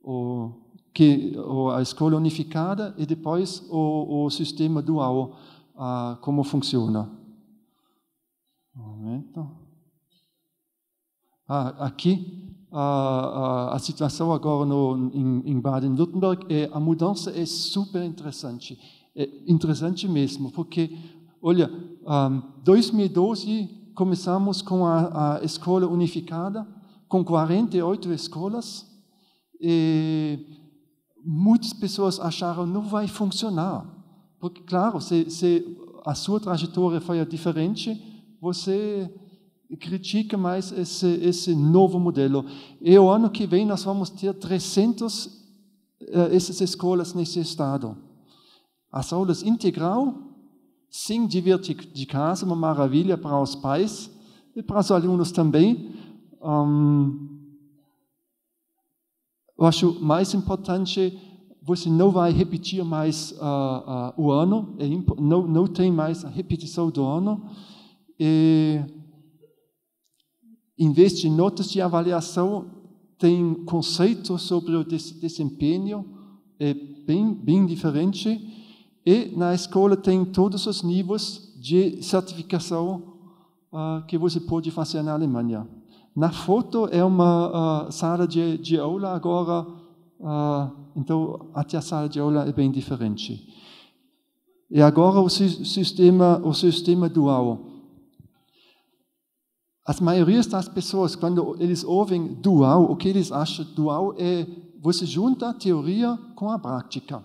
o que a escola unificada e depois o, o sistema dual, ah, como funciona. Um momento. Ah, aqui, ah, ah, a situação agora no, em, em Baden-Württemberg, é, a mudança é super interessante. É interessante mesmo, porque, olha, um, 2012 começamos com a, a escola unificada, com 48 escolas, e muitas pessoas acharam não vai funcionar. Porque, claro, se, se a sua trajetória foi diferente, você critica mais esse, esse novo modelo. E o ano que vem nós vamos ter 300 uh, eh, essas escolas nesse estado. As aulas integral, sim, divertir de casa, uma maravilha para os pais e para os alunos também. Um, eu acho mais importante você não vai repetir mais uh, uh, o ano, é não, não tem mais a repetição do ano. E em vez de notas de avaliação, tem conceitos sobre o des desempenho, é bem, bem diferente. E na escola tem todos os níveis de certificação uh, que você pode fazer na Alemanha. Na foto é uma uh, sala de, de, aula agora, uh, então até a sala de aula é bem diferente. E agora o sistema, o sistema dual. As maiorias das pessoas, quando eles ouvem dual, o que eles acham dual é você junta a teoria com a prática.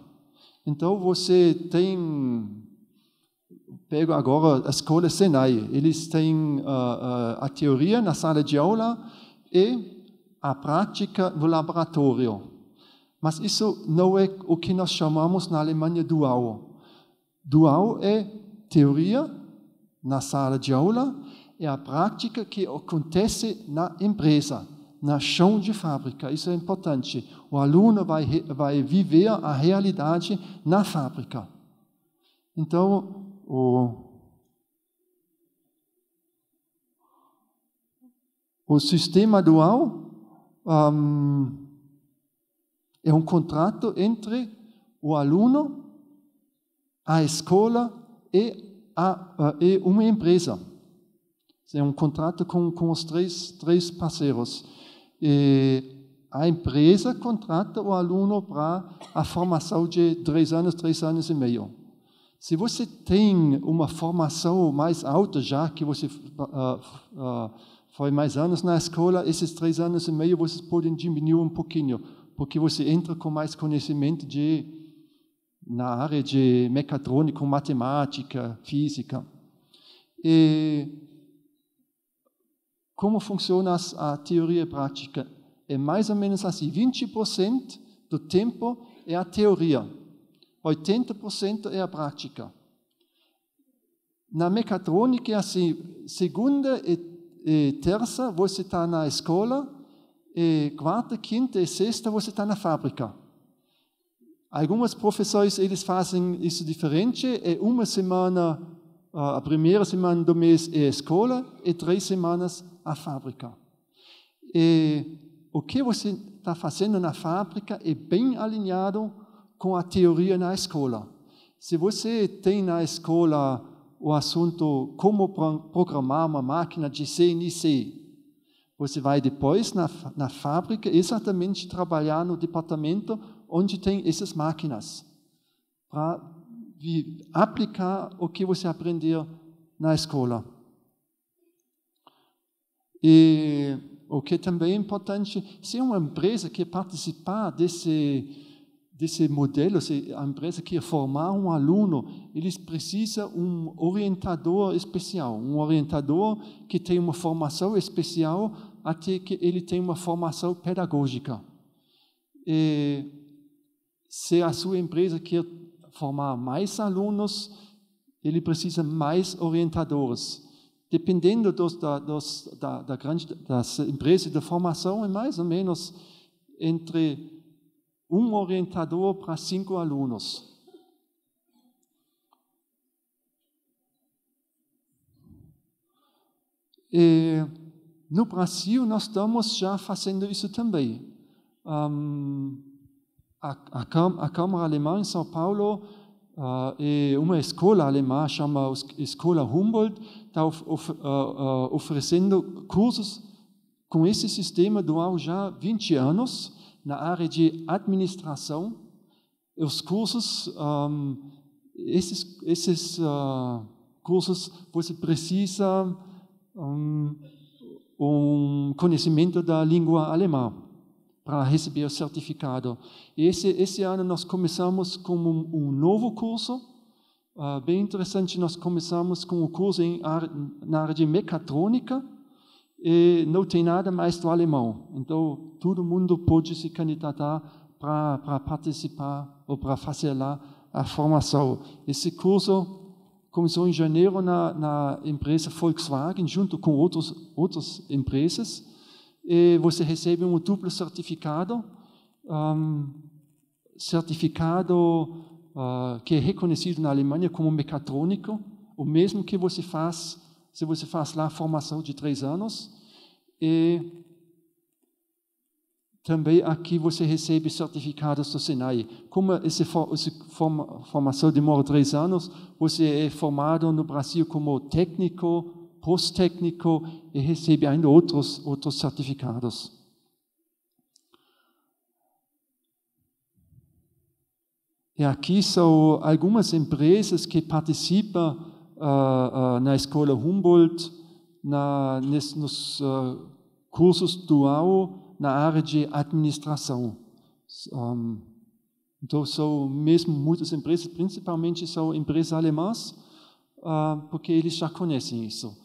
Então você tem pego agora a escola Senai. Eles têm uh, uh, a teoria na sala de aula e a prática no laboratório. Mas isso não é o que nós chamamos na Alemanha dual. Dual é teoria na sala de aula e a prática que acontece na empresa, na chão de fábrica. Isso é importante. O aluno vai, vai viver a realidade na fábrica. Então, o O sistema dual um, é um contrato entre o aluno, a escola e, a, uh, e uma empresa. É um contrato com, com os três, três parceiros. E a empresa contrata o aluno para a formação de três anos, três anos e meio. Se você tem uma formação mais alta, já que você uh, uh, foi mais anos na escola, esses três anos e meio vocês podem diminuir um pouquinho, porque você entra com mais conhecimento de, na área de mecatrônica, matemática, física. E como funciona a teoria prática? É mais ou menos assim: 20% do tempo é a teoria. 80% é a prática. Na mecatrônica é assim, segunda e, e terça você está na escola, e quarta, quinta e sexta você está na fábrica. Alguns professores eles fazem isso diferente, é uma semana, a primeira semana do mês é a escola e três semanas a fábrica. E o que você está fazendo na fábrica é bem alinhado com a teoria na escola. Se você tem na escola o assunto como programar uma máquina de CNC, você vai depois na, na fábrica exatamente trabalhar no departamento onde tem essas máquinas, para aplicar o que você aprendeu na escola. E o que também é importante, se é uma empresa quer participar desse desse modelo, se a empresa quer formar um aluno, eles precisam um orientador especial, um orientador que tem uma formação especial até que ele tenha uma formação pedagógica. E se a sua empresa quer formar mais alunos, ele precisa mais orientadores. Dependendo dos, da, dos, da, da grande, das empresas de formação, é mais ou menos entre um orientador para cinco alunos. E no Brasil, nós estamos já fazendo isso também. Um, a, a, a, Câmara Alemã em São Paulo uh, e uma escola alemã chama Escola Humboldt está of, of, uh, uh, oferecendo cursos com esse sistema dual já 20 anos na área de administração, os cursos, um, esses, esses uh, cursos, você precisa um, um conhecimento da língua alemã para receber o certificado. Esse, esse ano nós começamos com um, um novo curso, uh, bem interessante, nós começamos com o um curso em, na área de mecatrônica, e não tem nada mais do alemão. Então, todo mundo pode se candidatar para participar ou para fazer lá a formação. Esse curso começou em janeiro na, na, empresa Volkswagen, junto com outros, outras empresas. E você recebe um duplo certificado, um, certificado uh, que é reconhecido na Alemanha como mecatrônico, o mesmo que você faz se você faz lá a formação de três anos. E também aqui você recebe certificados do Senai. Como essa formação demora três anos, você é formado no Brasil como técnico, pós-técnico e recebe ainda outros, outros certificados. E aqui são algumas empresas que participam uh, na escola Humboldt, na, nes, nos äh, cursos duais, na área de administração. Um, ähm, então, são mesmo muitas empresas, principalmente são empresas alemãs, ah, porque eles já conhecem isso.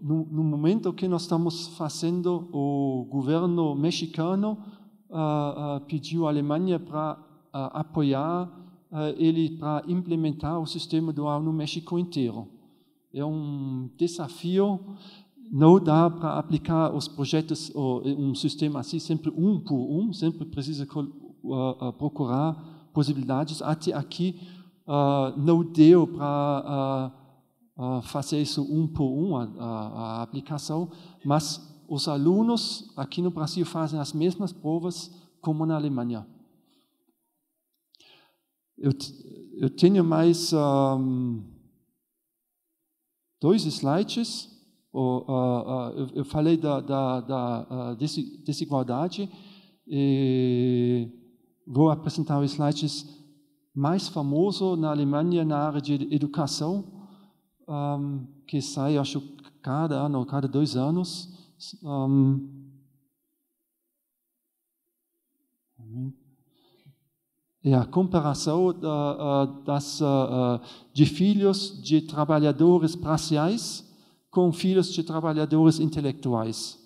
No, no, momento que nós estamos fazendo, o governo mexicano uh, uh, pediu à Alemanha para uh, apoiar ah, ele para tá implementar o sistema dual no México inteiro. É um desafio, não dá para aplicar os projetos, um sistema assim, sempre um por um, sempre precisa ah, ah, procurar possibilidades. Até aqui não deu para fazer isso um por um, a, aplicação, mas os alunos aqui no Brasil fazem as mesmas provas como na Alemanha eu, eu tenho mais um, dois slides. Ou, uh, uh, eu, eu, falei da, da, da uh, desigualdade e vou apresentar os slides mais famoso na Alemanha na área de educação, um, que sai, acho, cada ano, cada dois anos. Um, é a comparação uh, uh, das, uh, uh de filhos de trabalhadores braciais com filhos de trabalhadores intelectuais.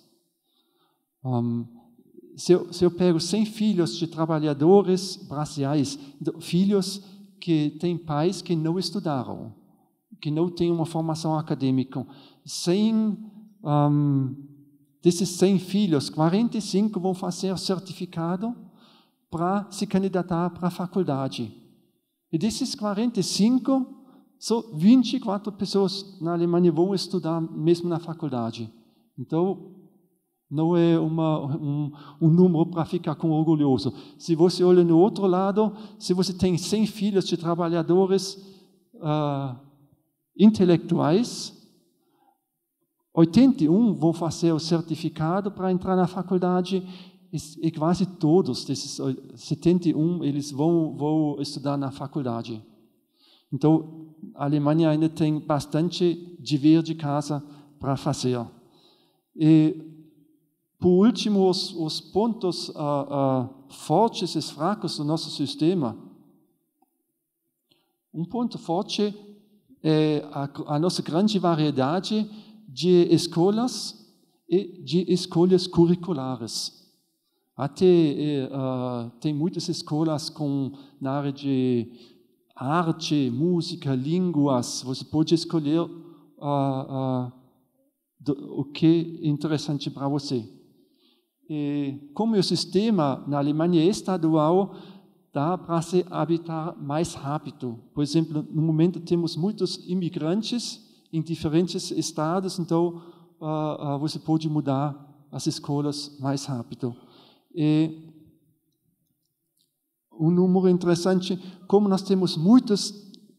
Um, se, eu, se eu pego 100 filhos de trabalhadores braciais, então, filhos que têm pais que não estudaram, que não têm uma formação acadêmica, 100, um, desses 100 filhos, 45 vão fazer certificado para se candidatar para a faculdade. E desses 45, só 24 pessoas na Alemanha vão estudar mesmo na faculdade. Então, não é uma, um, um número para ficar com orgulhoso. Se você olha no outro lado, se você tem 100 filhos de trabalhadores uh, intelectuais, 81 vão fazer o certificado para entrar na faculdade e quase todos desses 71 eles vão, vão estudar na faculdade. Então, a Alemanha ainda tem bastante dever de casa para fazer. E, por último, os, os pontos uh, uh, fortes e fracos do nosso sistema. Um ponto forte é a, a nossa grande variedade de escolas e de escolhas curriculares. Até uh, tem muitas escolas com, na área de arte, música, línguas. Você pode escolher uh, uh, do, o que é interessante para você. E como o sistema na Alemanha é estadual, dá para se habitar mais rápido. Por exemplo, no momento temos muitos imigrantes em diferentes estados, então você pode mudar as escolas mais rápido. E um número interessante, como nós temos muitos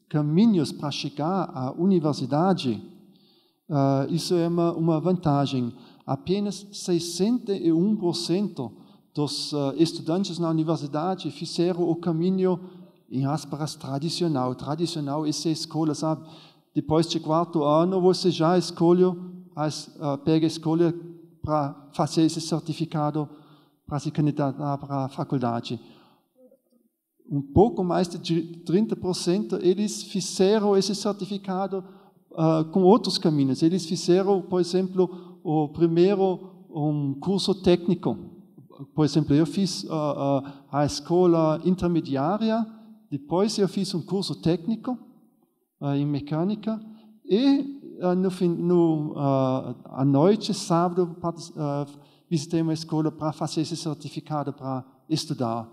caminhos para chegar à universidade, uh, isso é uma, uma vantagem. Apenas 61% dos uh, estudantes na universidade fizeram o caminho, em aspas, tradicional. Tradicional é essa escolha, sabe? Depois de quarto ano, você já escolhe, uh, ah, pega a escolha para fazer esse certificado para se candidatar para a faculdade. Um pouco mais de 30% eles fizeram esse certificado uh, eh, com outros caminhos. Eles fizeram, por exemplo, o primeiro um curso técnico. Por exemplo, eu fiz uh, uh, a escola intermediária, depois eu fiz um curso técnico em mecânica e no, no à noite, sábado, você tem uma escola para fazer esse certificado para estudar.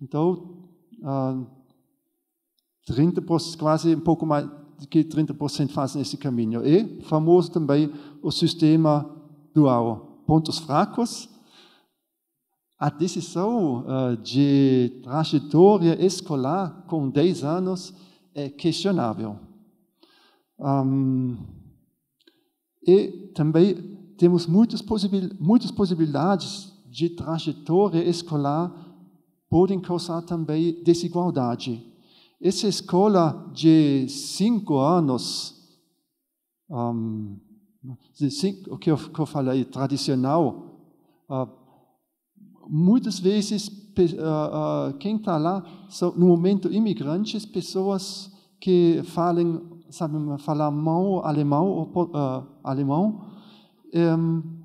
Então, uh, ah, 30%, quase um pouco mais que 30% fazem esse caminho. E famoso também o sistema dual. Pontos fracos, a decisão uh, de trajetória escolar com 10 anos é questionável. Um, e também temos muitas, muitas possibilidades de trajetória escolar podem causar também desigualdade. Essa escola de cinco anos, um, de cinco, o que eu, que eu falei, tradicional, uh, muitas vezes uh, uh, quem está lá são, no momento, imigrantes, pessoas que falem, sabem falar mal alemão, ou, alemão um, ähm,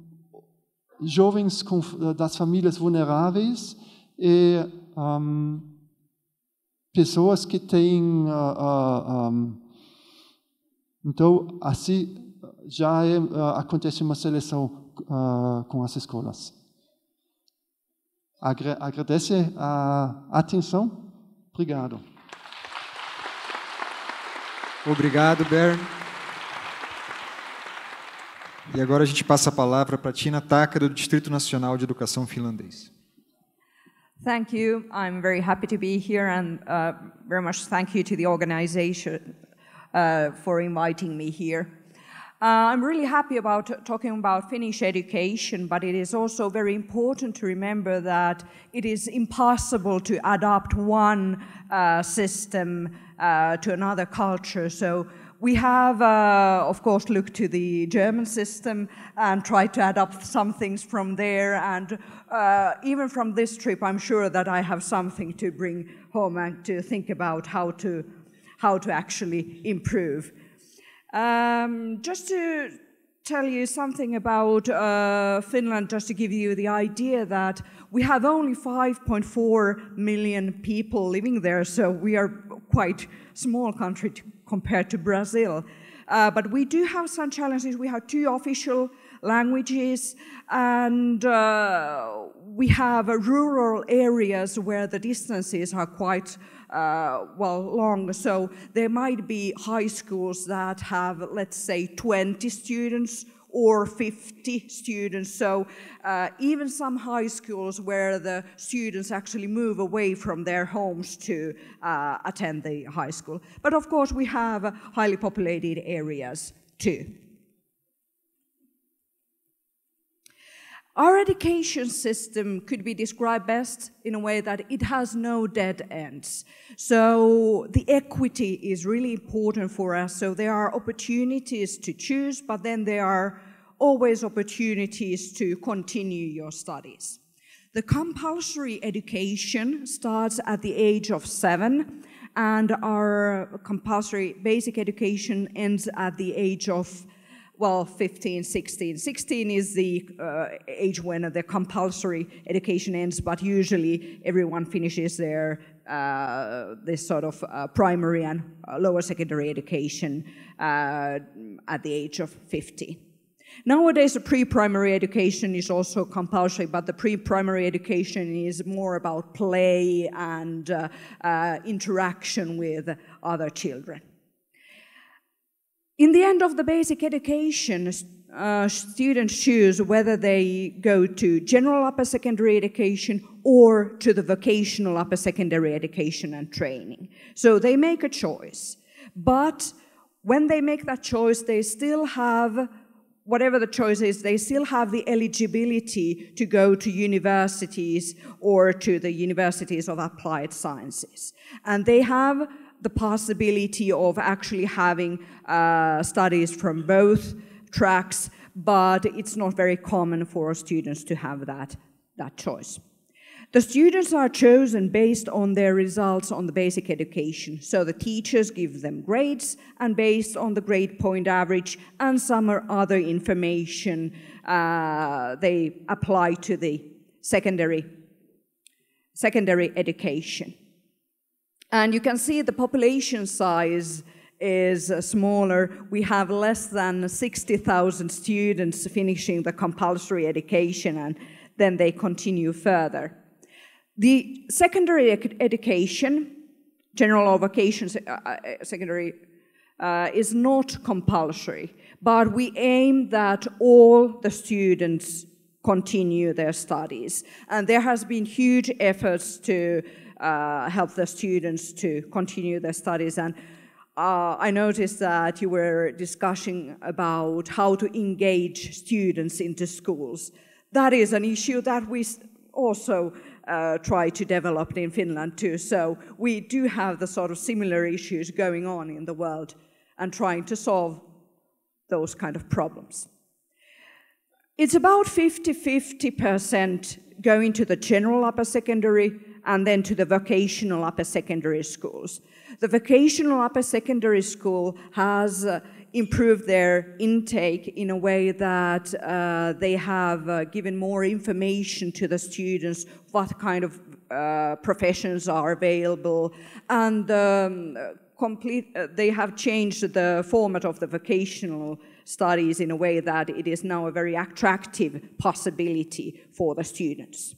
jovens com, äh, das famílias vulneráveis e um, ähm, pessoas que têm. Uh, äh, uh, äh, um, ähm, então, assim já é, acontece uma seleção com as escolas. Agra agradece a atenção.
Obrigado. Obrigado, Bern. E agora a gente passa a palavra para Tina Takara, do Distrito Nacional de Educação Finlandês.
Thank you. I'm very happy to be here and uh, very much thank you to the organization uh, for inviting me here. Uh, I'm really happy about talking about Finnish education, but it is also very important to remember that it is impossible to adapt one uh, system uh, to another culture. So We have, uh, of course, looked to the German system and tried to adapt some things from there. And uh, even from this trip, I'm sure that I have something to bring home and to think about how to, how to actually improve. Um, just to tell you something about uh, Finland, just to give you the idea that we have only 5.4 million people living there, so we are quite small country compared to Brazil. Uh, but we do have some challenges. We have two official languages and uh, we have uh, rural areas where the distances are quite uh, well long so there might be high schools that have let's say 20 students or 50 students. So uh, even some high schools where the students actually move away from their homes to uh, attend the high school. But of course, we have highly populated areas too. Our education system could be described best in a way that it has no dead ends. So the equity is really important for us. So there are opportunities to choose, but then there are always opportunities to continue your studies. The compulsory education starts at the age of seven, and our compulsory basic education ends at the age of well, 15, 16. 16 is the uh, age when the compulsory education ends, but usually everyone finishes their uh, this sort of uh, primary and uh, lower secondary education uh, at the age of fifteen. Nowadays, the pre-primary education is also compulsory, but the pre-primary education is more about play and uh, uh, interaction with other children. In the end of the basic education, uh, students choose whether they go to general upper secondary education or to the vocational upper secondary education and training. So they make a choice. But when they make that choice, they still have whatever the choice is, they still have the eligibility to go to universities or to the universities of applied sciences. And they have the possibility of actually having uh, studies from both tracks, but it's not very common for students to have that, that choice. The students are chosen based on their results on the basic education. So the teachers give them grades and based on the grade point average and some other information uh, they apply to the secondary, secondary education. And you can see the population size is uh, smaller. We have less than 60,000 students finishing the compulsory education and then they continue further. The secondary education, general or vocational uh, uh, secondary, uh, is not compulsory, but we aim that all the students continue their studies. And there has been huge efforts to uh, help the students to continue their studies. And uh, I noticed that you were discussing about how to engage students into schools. That is an issue that we also uh, try to develop in Finland too. So we do have the sort of similar issues going on in the world and trying to solve those kind of problems. It's about 50-50% going to the general upper secondary and then to the vocational upper secondary schools. The vocational upper secondary school has uh, improve their intake in a way that uh, they have uh, given more information to the students what kind of uh, professions are available and um, complete uh, they have changed the format of the vocational studies in a way that it is now a very attractive possibility for the students.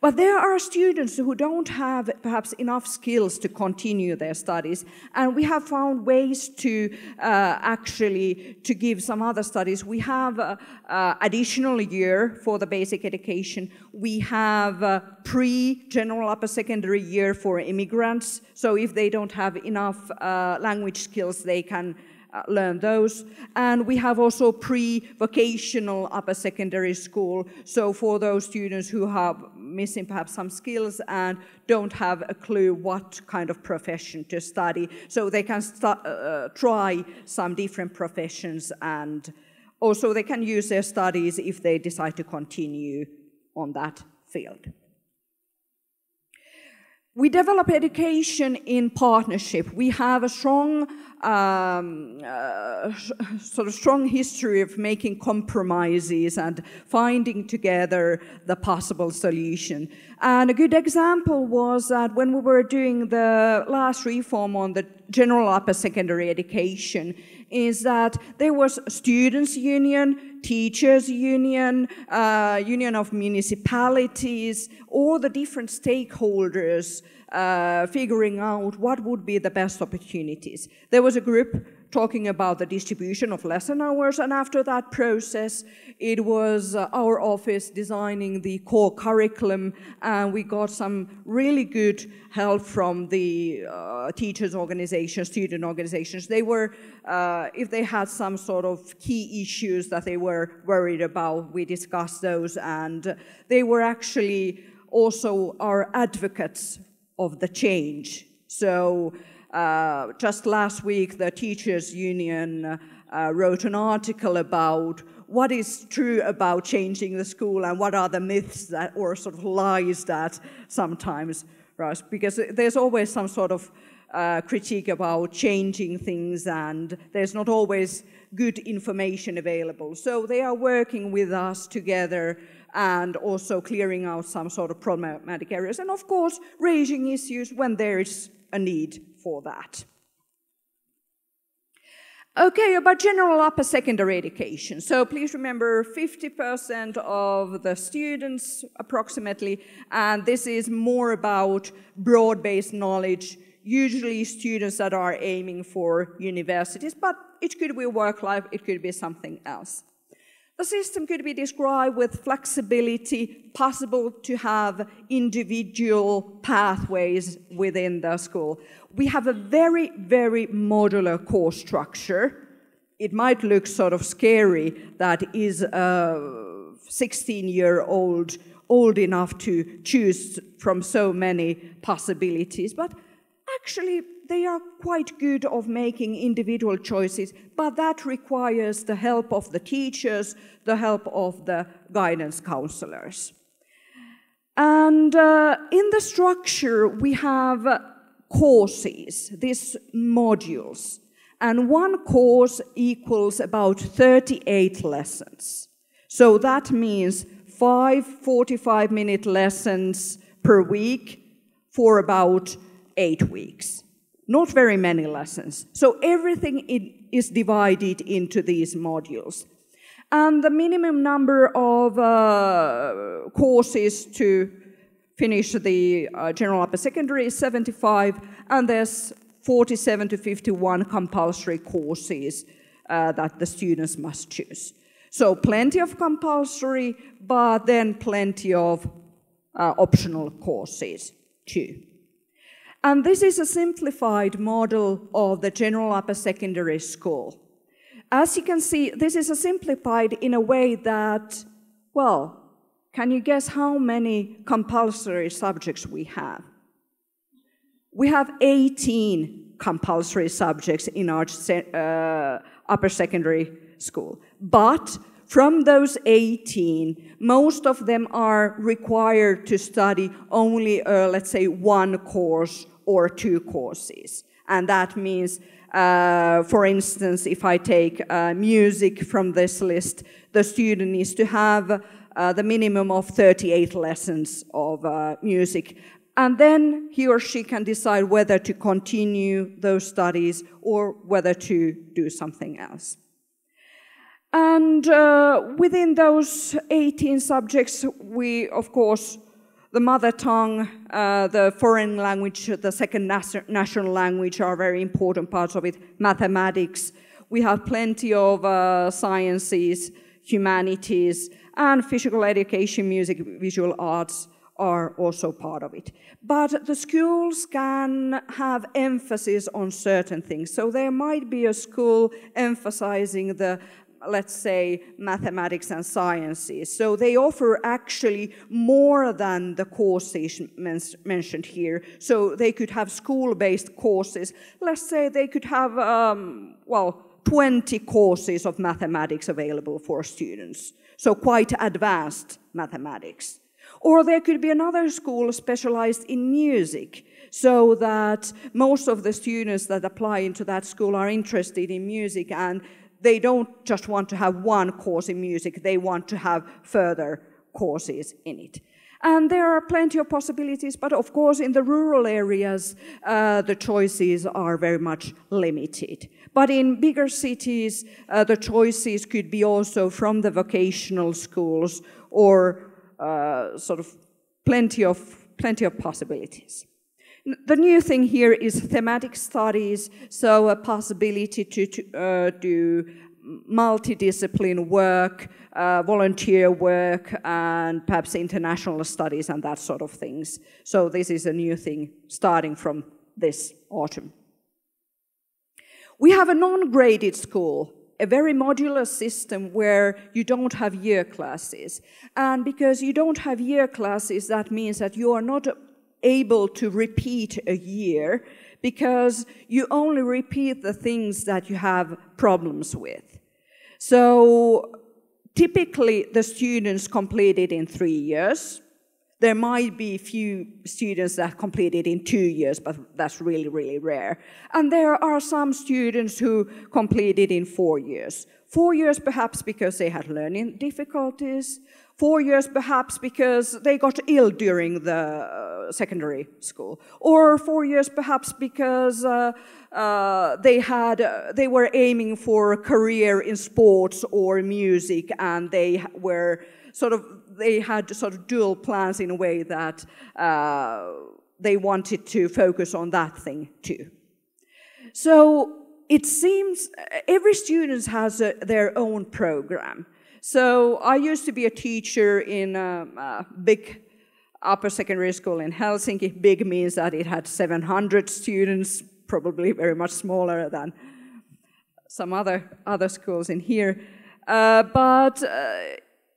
But there are students who don't have perhaps enough skills to continue their studies, and we have found ways to uh, actually to give some other studies. We have uh, uh additional year for the basic education. We have uh, pre-general upper secondary year for immigrants. So if they don't have enough uh, language skills, they can uh, learn those. And we have also pre-vocational upper secondary school. So for those students who have missing perhaps some skills and don't have a clue what kind of profession to study, so they can start, uh, uh, try some different professions and also they can use their studies if they decide to continue on that field. We develop education in partnership. We have a strong, um, uh, sort of strong history of making compromises and finding together the possible solution. And a good example was that when we were doing the last reform on the general upper secondary education, is that there was students union, teachers union, uh, union of municipalities, all the different stakeholders uh, figuring out what would be the best opportunities. There was a group talking about the distribution of lesson hours. And after that process, it was uh, our office designing the core curriculum. And we got some really good help from the uh, teachers' organizations, student organizations. They were, uh, if they had some sort of key issues that they were worried about, we discussed those. And they were actually also our advocates of the change. So uh, just last week, the teachers' union uh, wrote an article about what is true about changing the school and what are the myths that, or sort of lies that sometimes rise. Because there's always some sort of uh, critique about changing things and there's not always good information available. So they are working with us together and also clearing out some sort of problematic areas. And of course, raising issues when there is a need for that. Okay, about general upper secondary education. So please remember 50% of the students approximately, and this is more about broad-based knowledge, usually students that are aiming for universities, but it could be work life, it could be something else. The system could be described with flexibility possible to have individual pathways within the school. We have a very, very modular course structure. It might look sort of scary that is a 16 year old old enough to choose from so many possibilities, but actually they are quite good of making individual choices, but that requires the help of the teachers, the help of the guidance counselors. And uh, in the structure, we have courses, these modules. And one course equals about 38 lessons. So that means five 45 minute lessons per week for about eight weeks not very many lessons. So everything is divided into these modules. And the minimum number of uh, courses to finish the uh, general upper secondary is 75, and there's 47 to 51 compulsory courses uh, that the students must choose. So plenty of compulsory, but then plenty of uh, optional courses too. And this is a simplified model of the general upper secondary school. As you can see, this is a simplified in a way that, well, can you guess how many compulsory subjects we have? We have 18 compulsory subjects in our uh, upper secondary school. But from those 18, most of them are required to study only, uh, let's say, one course or two courses. And that means, uh, for instance, if I take uh, music from this list, the student needs to have uh, the minimum of 38 lessons of uh, music. And then he or she can decide whether to continue those studies or whether to do something else. And uh, within those 18 subjects, we, of course, the mother tongue, uh, the foreign language, the second national language are very important parts of it, mathematics. We have plenty of uh, sciences, humanities, and physical education, music, visual arts are also part of it. But the schools can have emphasis on certain things. So there might be a school emphasizing the let's say, mathematics and sciences. So they offer actually more than the courses men mentioned here. So they could have school-based courses. Let's say they could have, um, well, 20 courses of mathematics available for students. So quite advanced mathematics. Or there could be another school specialized in music so that most of the students that apply into that school are interested in music and they don't just want to have one course in music, they want to have further courses in it. And there are plenty of possibilities, but of course, in the rural areas, uh, the choices are very much limited. But in bigger cities, uh, the choices could be also from the vocational schools or uh, sort of plenty of, plenty of possibilities. The new thing here is thematic studies, so a possibility to, to uh, do multidiscipline work, uh, volunteer work, and perhaps international studies and that sort of things. So this is a new thing starting from this autumn. We have a non-graded school, a very modular system where you don't have year classes. And because you don't have year classes, that means that you are not able to repeat a year because you only repeat the things that you have problems with. So typically the students complete it in three years. There might be a few students that complete it in two years, but that's really, really rare. And there are some students who complete it in four years. Four years perhaps because they had learning difficulties, four years perhaps because they got ill during the uh, secondary school, or four years perhaps because uh, uh, they had uh, they were aiming for a career in sports or music, and they were sort of they had sort of dual plans in a way that uh, they wanted to focus on that thing too. So it seems uh, every student has a, their own program. So I used to be a teacher in a, um, a big upper secondary school in Helsinki. Big means that it had 700 students, probably very much smaller than some other, other schools in here. Uh, but uh,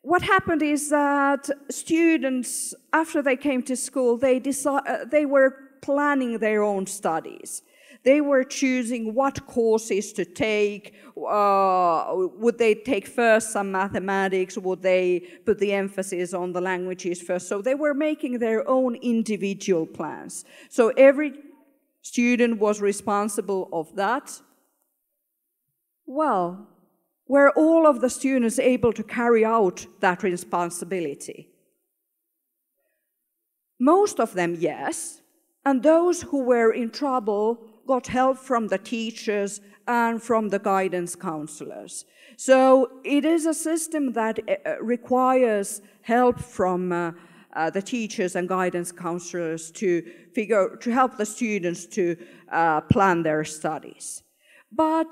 what happened is that students, after they came to school, they, uh, they were planning their own studies. They were choosing what courses to take. Uh, would they take first some mathematics? Would they put the emphasis on the languages first? So they were making their own individual plans. So every student was responsible of that. Well, were all of the students able to carry out that responsibility? Most of them, yes. And those who were in trouble got help from the teachers and from the guidance counselors. So it is a system that eh, eh, requires help from uh, uh, the teachers and guidance counselors to figure to help the students to uh, plan their studies. But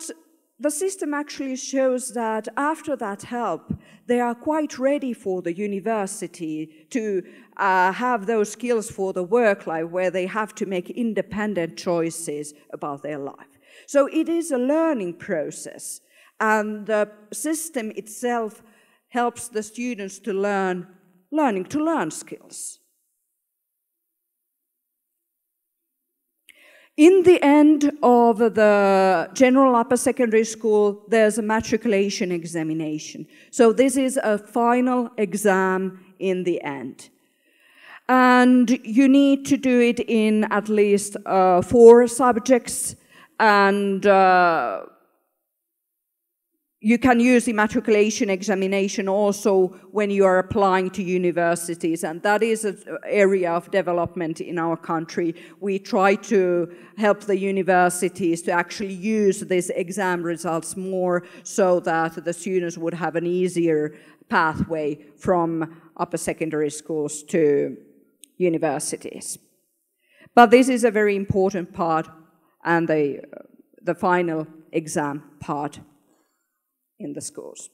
the system actually shows that after that help, they are quite ready for the university to uh, have those skills for the work life where they have to make independent choices about their life. So it is a learning process, and the system itself helps the students to learn learning to learn skills. In the end of the general upper secondary school, there's a matriculation examination. So this is a final exam in the end. And you need to do it in at least uh, four subjects and uh, you can use immatriculation examination also when you are applying to universities, and that is an area of development in our country. We try to help the universities to actually use these exam results more so that the students would have an easier pathway from upper secondary schools to universities. But this is a very important part and the, the final exam part in the schools.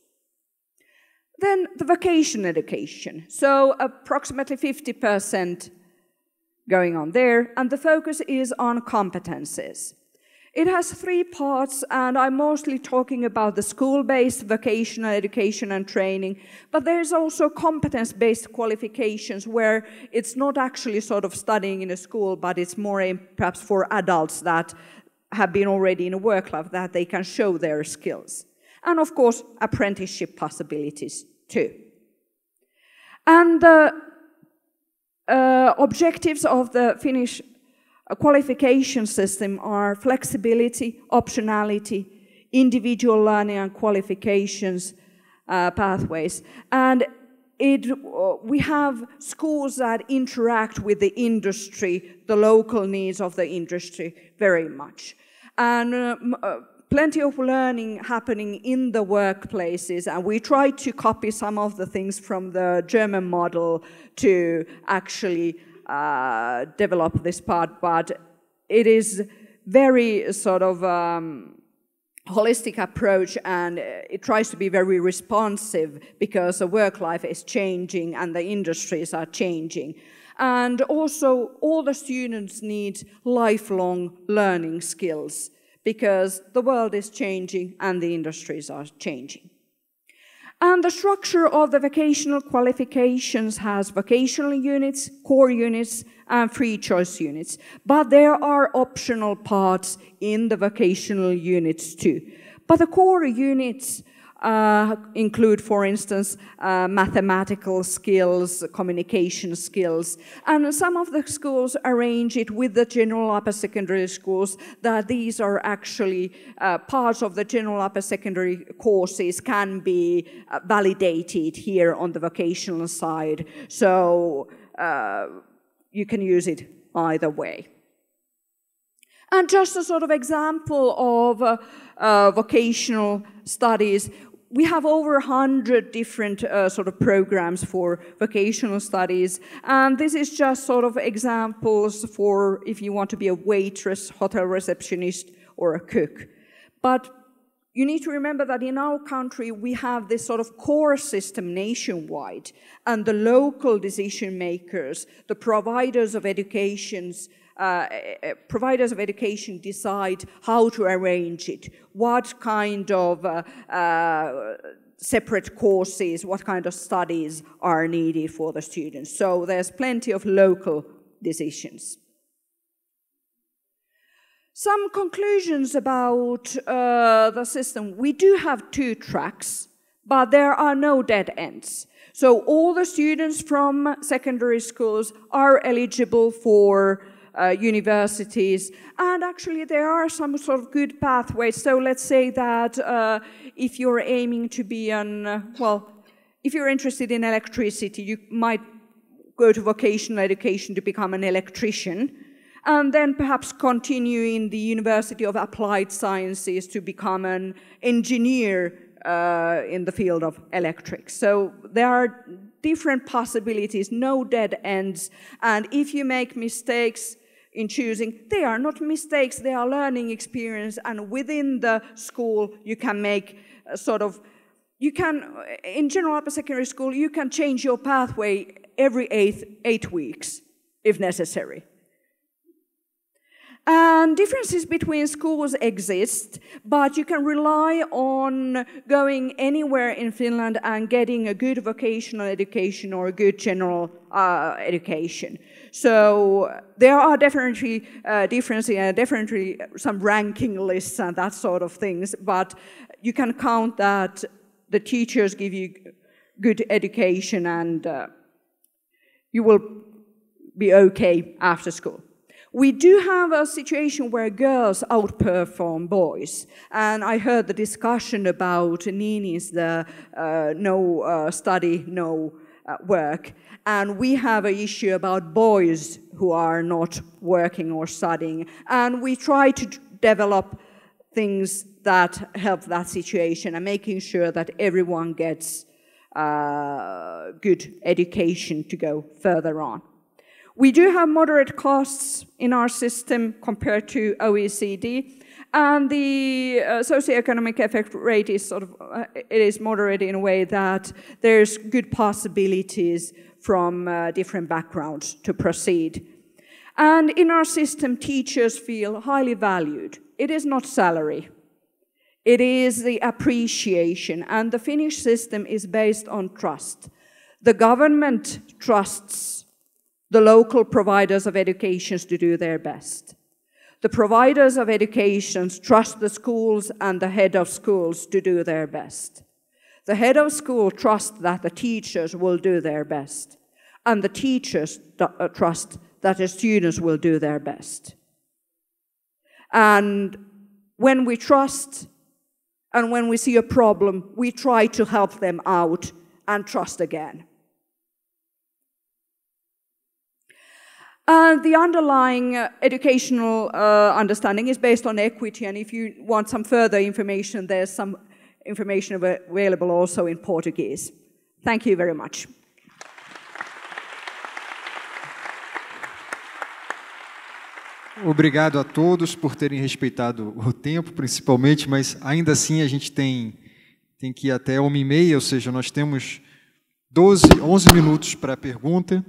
Then the vocation education. So approximately 50% going on there, and the focus is on competences. It has three parts, and I'm mostly talking about the school based vocational education and training, but there's also competence based qualifications where it's not actually sort of studying in a school, but it's more in, perhaps for adults that have been already in a work life that they can show their skills and of course apprenticeship possibilities too. And the uh, objectives of the Finnish qualification system are flexibility, optionality, individual learning and qualifications uh, pathways. And it, uh, we have schools that interact with the industry, the local needs of the industry very much. And uh, uh plenty of learning happening in the workplaces, and we try to copy some of the things from the German model to actually uh, develop this part, but it is very sort of um, holistic approach and it tries to be very responsive because the work life is changing and the industries are changing. And also, all the students need lifelong learning skills because the world is changing and the industries are changing. And the structure of the vocational qualifications has vocational units, core units, and free choice units. But there are optional parts in the vocational units too. But the core units uh, include, for instance, uh, mathematical skills, communication skills. And some of the schools arrange it with the general upper secondary schools that these are actually uh, parts of the general upper secondary courses can be uh, validated here on the vocational side. So uh, you can use it either way. And just a sort of example of uh, uh, vocational studies, we have over 100 different uh, sort of programs for vocational studies. And this is just sort of examples for if you want to be a waitress, hotel receptionist, or a cook. But you need to remember that in our country, we have this sort of core system nationwide, and the local decision makers, the providers of educations, uh, eh, eh, providers of education decide how to arrange it, what kind of uh, uh, separate courses, what kind of studies are needed for the students. So there's plenty of local decisions. Some conclusions about uh, the system. We do have two tracks, but there are no dead ends. So all the students from secondary schools are eligible for uh, universities. And actually, there are some sort of good pathways. So let's say that uh, if you're aiming to be an, uh, well, if you're interested in electricity, you might go to vocational education to become an electrician and then perhaps continue in the University of Applied Sciences to become an engineer uh, in the field of electrics. So there are different possibilities, no dead ends. And if you make mistakes, in choosing. They are not mistakes, they are learning experience, and within the school, you can make uh, sort of, you can, uh, in general upper secondary school, you can change your pathway every eight, eight weeks if necessary. And differences between schools exist, but you can rely on going anywhere in Finland and getting a good vocational education or a good general uh, education. So there are definitely uh, differences and definitely some ranking lists and that sort of things, but you can count that the teachers give you good education and uh, you will be okay after school. We do have a situation where girls outperform boys. And I heard the discussion about Nini's the uh, no uh, study, no uh, work. And we have an issue about boys who are not working or studying. And we try to develop things that help that situation and making sure that everyone gets uh, good education to go further on. We do have moderate costs in our system compared to OECD. And the uh, socioeconomic effect rate is sort of, uh, it is moderated in a way that there's good possibilities from uh, different backgrounds to proceed. And in our system, teachers feel highly valued. It is not salary. It is the appreciation. And the Finnish system is based on trust. The government trusts the local providers of education to do their best. The providers of education trust the schools and the head of schools to do their best. The head of school trusts that the teachers will do their best, and the teachers uh, trust that the students will do their best. And when we trust and when we see a problem, we try to help them out and trust again. Uh, the underlying uh, educational uh, understanding is based on equity, and if you want some further information, there's some information available also in Portuguese. Thank you very much.
Obrigado a todos por terem respeitado o tempo, principalmente, mas ainda assim a gente tem, tem que ir até uma e meia, ou seja, nós temos 12, 11 minutos para a pergunta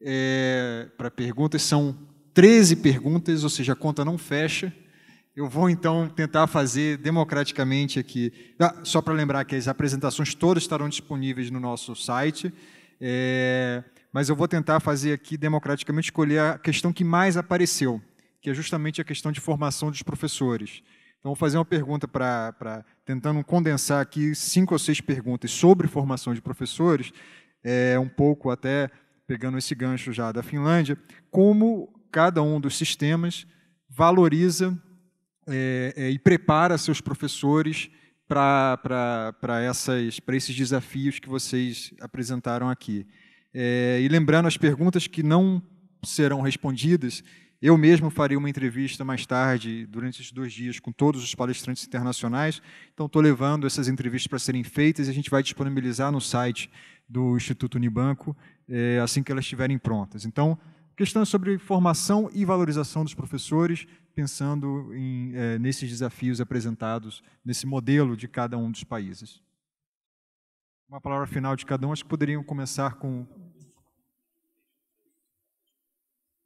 é, para perguntas. São 13 perguntas, ou seja, a conta não fecha. Eu vou então tentar fazer democraticamente aqui. Ah, só para lembrar que as apresentações todas estarão disponíveis no nosso site, é, mas eu vou tentar fazer aqui democraticamente escolher a questão que mais apareceu, que é justamente a questão de formação dos professores. Então, vou fazer uma pergunta para tentando condensar aqui cinco ou seis perguntas sobre formação de professores, é, um pouco até pegando esse gancho já da Finlândia, como cada um dos sistemas valoriza é, é, e prepara seus professores para esses desafios que vocês apresentaram aqui. É, e lembrando as perguntas que não serão respondidas, eu mesmo farei uma entrevista mais tarde, durante esses dois dias, com todos os palestrantes internacionais. Então, estou levando essas entrevistas para serem feitas e a gente vai disponibilizar no site do Instituto Unibanco é, assim que elas estiverem prontas. Então, questão sobre formação e valorização dos professores, pensando em, é, nesses desafios apresentados, nesse modelo de cada um dos países. Uma palavra final de cada um, acho que poderiam começar com.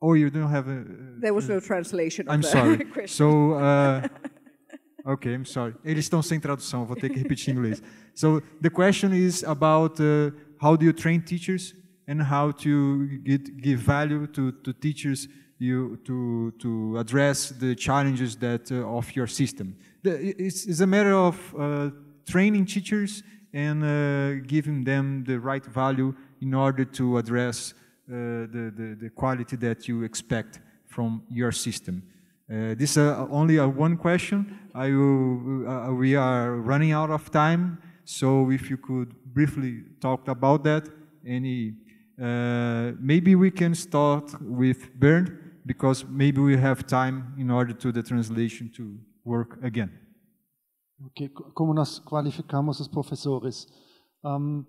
Oh, you don't have a. Eh, There was no
translation. I'm sorry. so,
uh, okay, I'm sorry. Eles estão sem tradução, vou ter que repetir em inglês. So, the question is about uh, how do you train teachers and how to get, give value to, to teachers you to, to address the challenges that uh, of your system. The, it's, it's, a matter of uh, training teachers and uh, giving them the right value in order to address uh, the, the, the, quality that you expect from your system. Uh, this is uh, only one question. I will, we are running out of time, so if you could briefly talk about that, any Uh, maybe we can start with Bernd because maybe we have time in order to the translation to work again.
Okay, como nós qualificamos os professores? Um,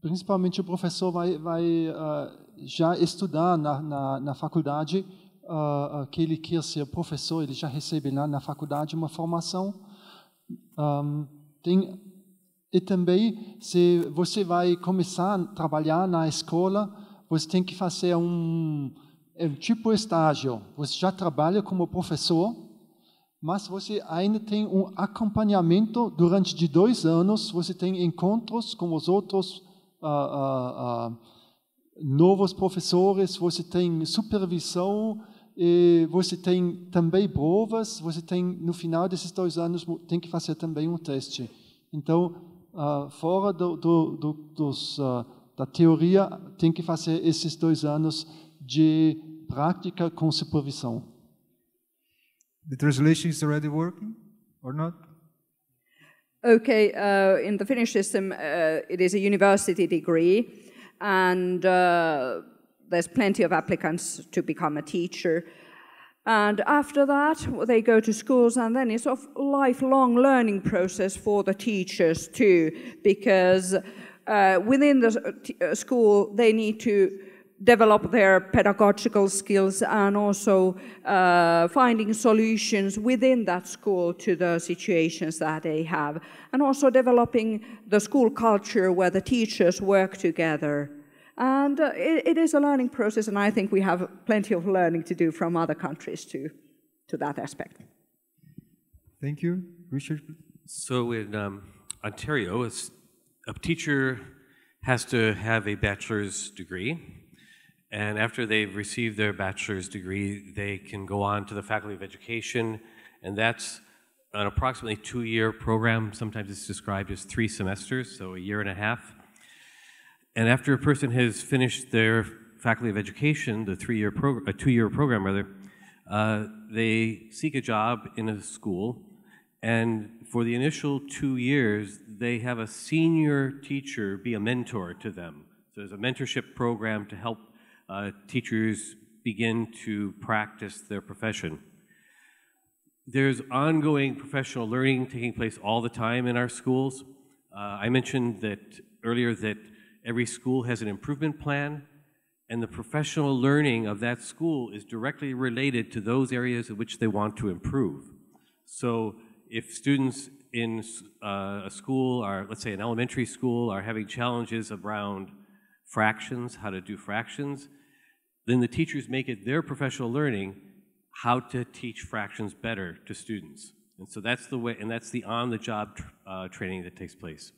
principalmente o professor vai, vai uh, já estudar na, na, na faculdade uh, uh que ele quer ser professor, ele já recebe lá na faculdade uma formação. Um, tem e também, se você vai começar a trabalhar na escola, você tem que fazer um, é um tipo estágio. Você já trabalha como professor, mas você ainda tem um acompanhamento durante de dois anos. Você tem encontros com os outros ah, ah, ah, novos professores. Você tem supervisão. você tem também provas. Você tem no final desses dois anos tem que fazer também um teste. Então uh, fora do, do, do, dos, uh, da teoria, tem que fazer esses dois anos de prática com supervisão.
The translation is already working or not?
Okay, uh, in the Finnish system, uh, it is a university degree, and uh, there's plenty of applicants to become a teacher. And after that, they go to schools, and then it's a lifelong learning process for the teachers too, because uh, within the uh, uh, school, they need to develop their pedagogical skills and also uh, finding solutions within that school to the situations that they have, and also developing the school culture where the teachers work together. And uh, it, it is a learning process, and I think we have plenty of learning to do from other countries to, to that
aspect. Thank you.
Richard? So in um, Ontario, a, a teacher has to have a bachelor's degree. And after they've received their bachelor's degree, they can go on to the Faculty of Education, and that's an approximately two year program. Sometimes it's described as three semesters, so a year and a half. And after a person has finished their faculty of education, the three-year program, a two-year program rather, uh, they seek a job in a school, and for the initial two years, they have a senior teacher be a mentor to them. So there's a mentorship program to help uh, teachers begin to practice their profession. There's ongoing professional learning taking place all the time in our schools. Uh, I mentioned that earlier that every school has an improvement plan, and the professional learning of that school is directly related to those areas in which they want to improve. So if students in uh, a school, or let's say an elementary school, are having challenges around fractions, how to do fractions, then the teachers make it their professional learning how to teach fractions better to students. And so that's the way, and that's the on-the-job tr uh, training that takes place.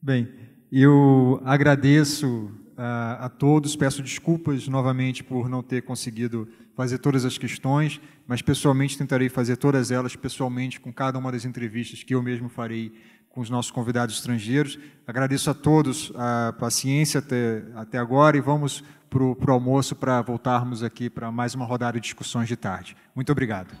Bem, eu agradeço a, ah, a todos, peço desculpas novamente por não ter conseguido fazer todas as questões, mas pessoalmente tentarei fazer todas elas pessoalmente com cada uma das entrevistas que eu mesmo farei com os nossos convidados estrangeiros. Agradeço a todos a paciência até, até agora e vamos para o almoço para voltarmos aqui para mais uma rodada de discussões de tarde. Muito obrigado.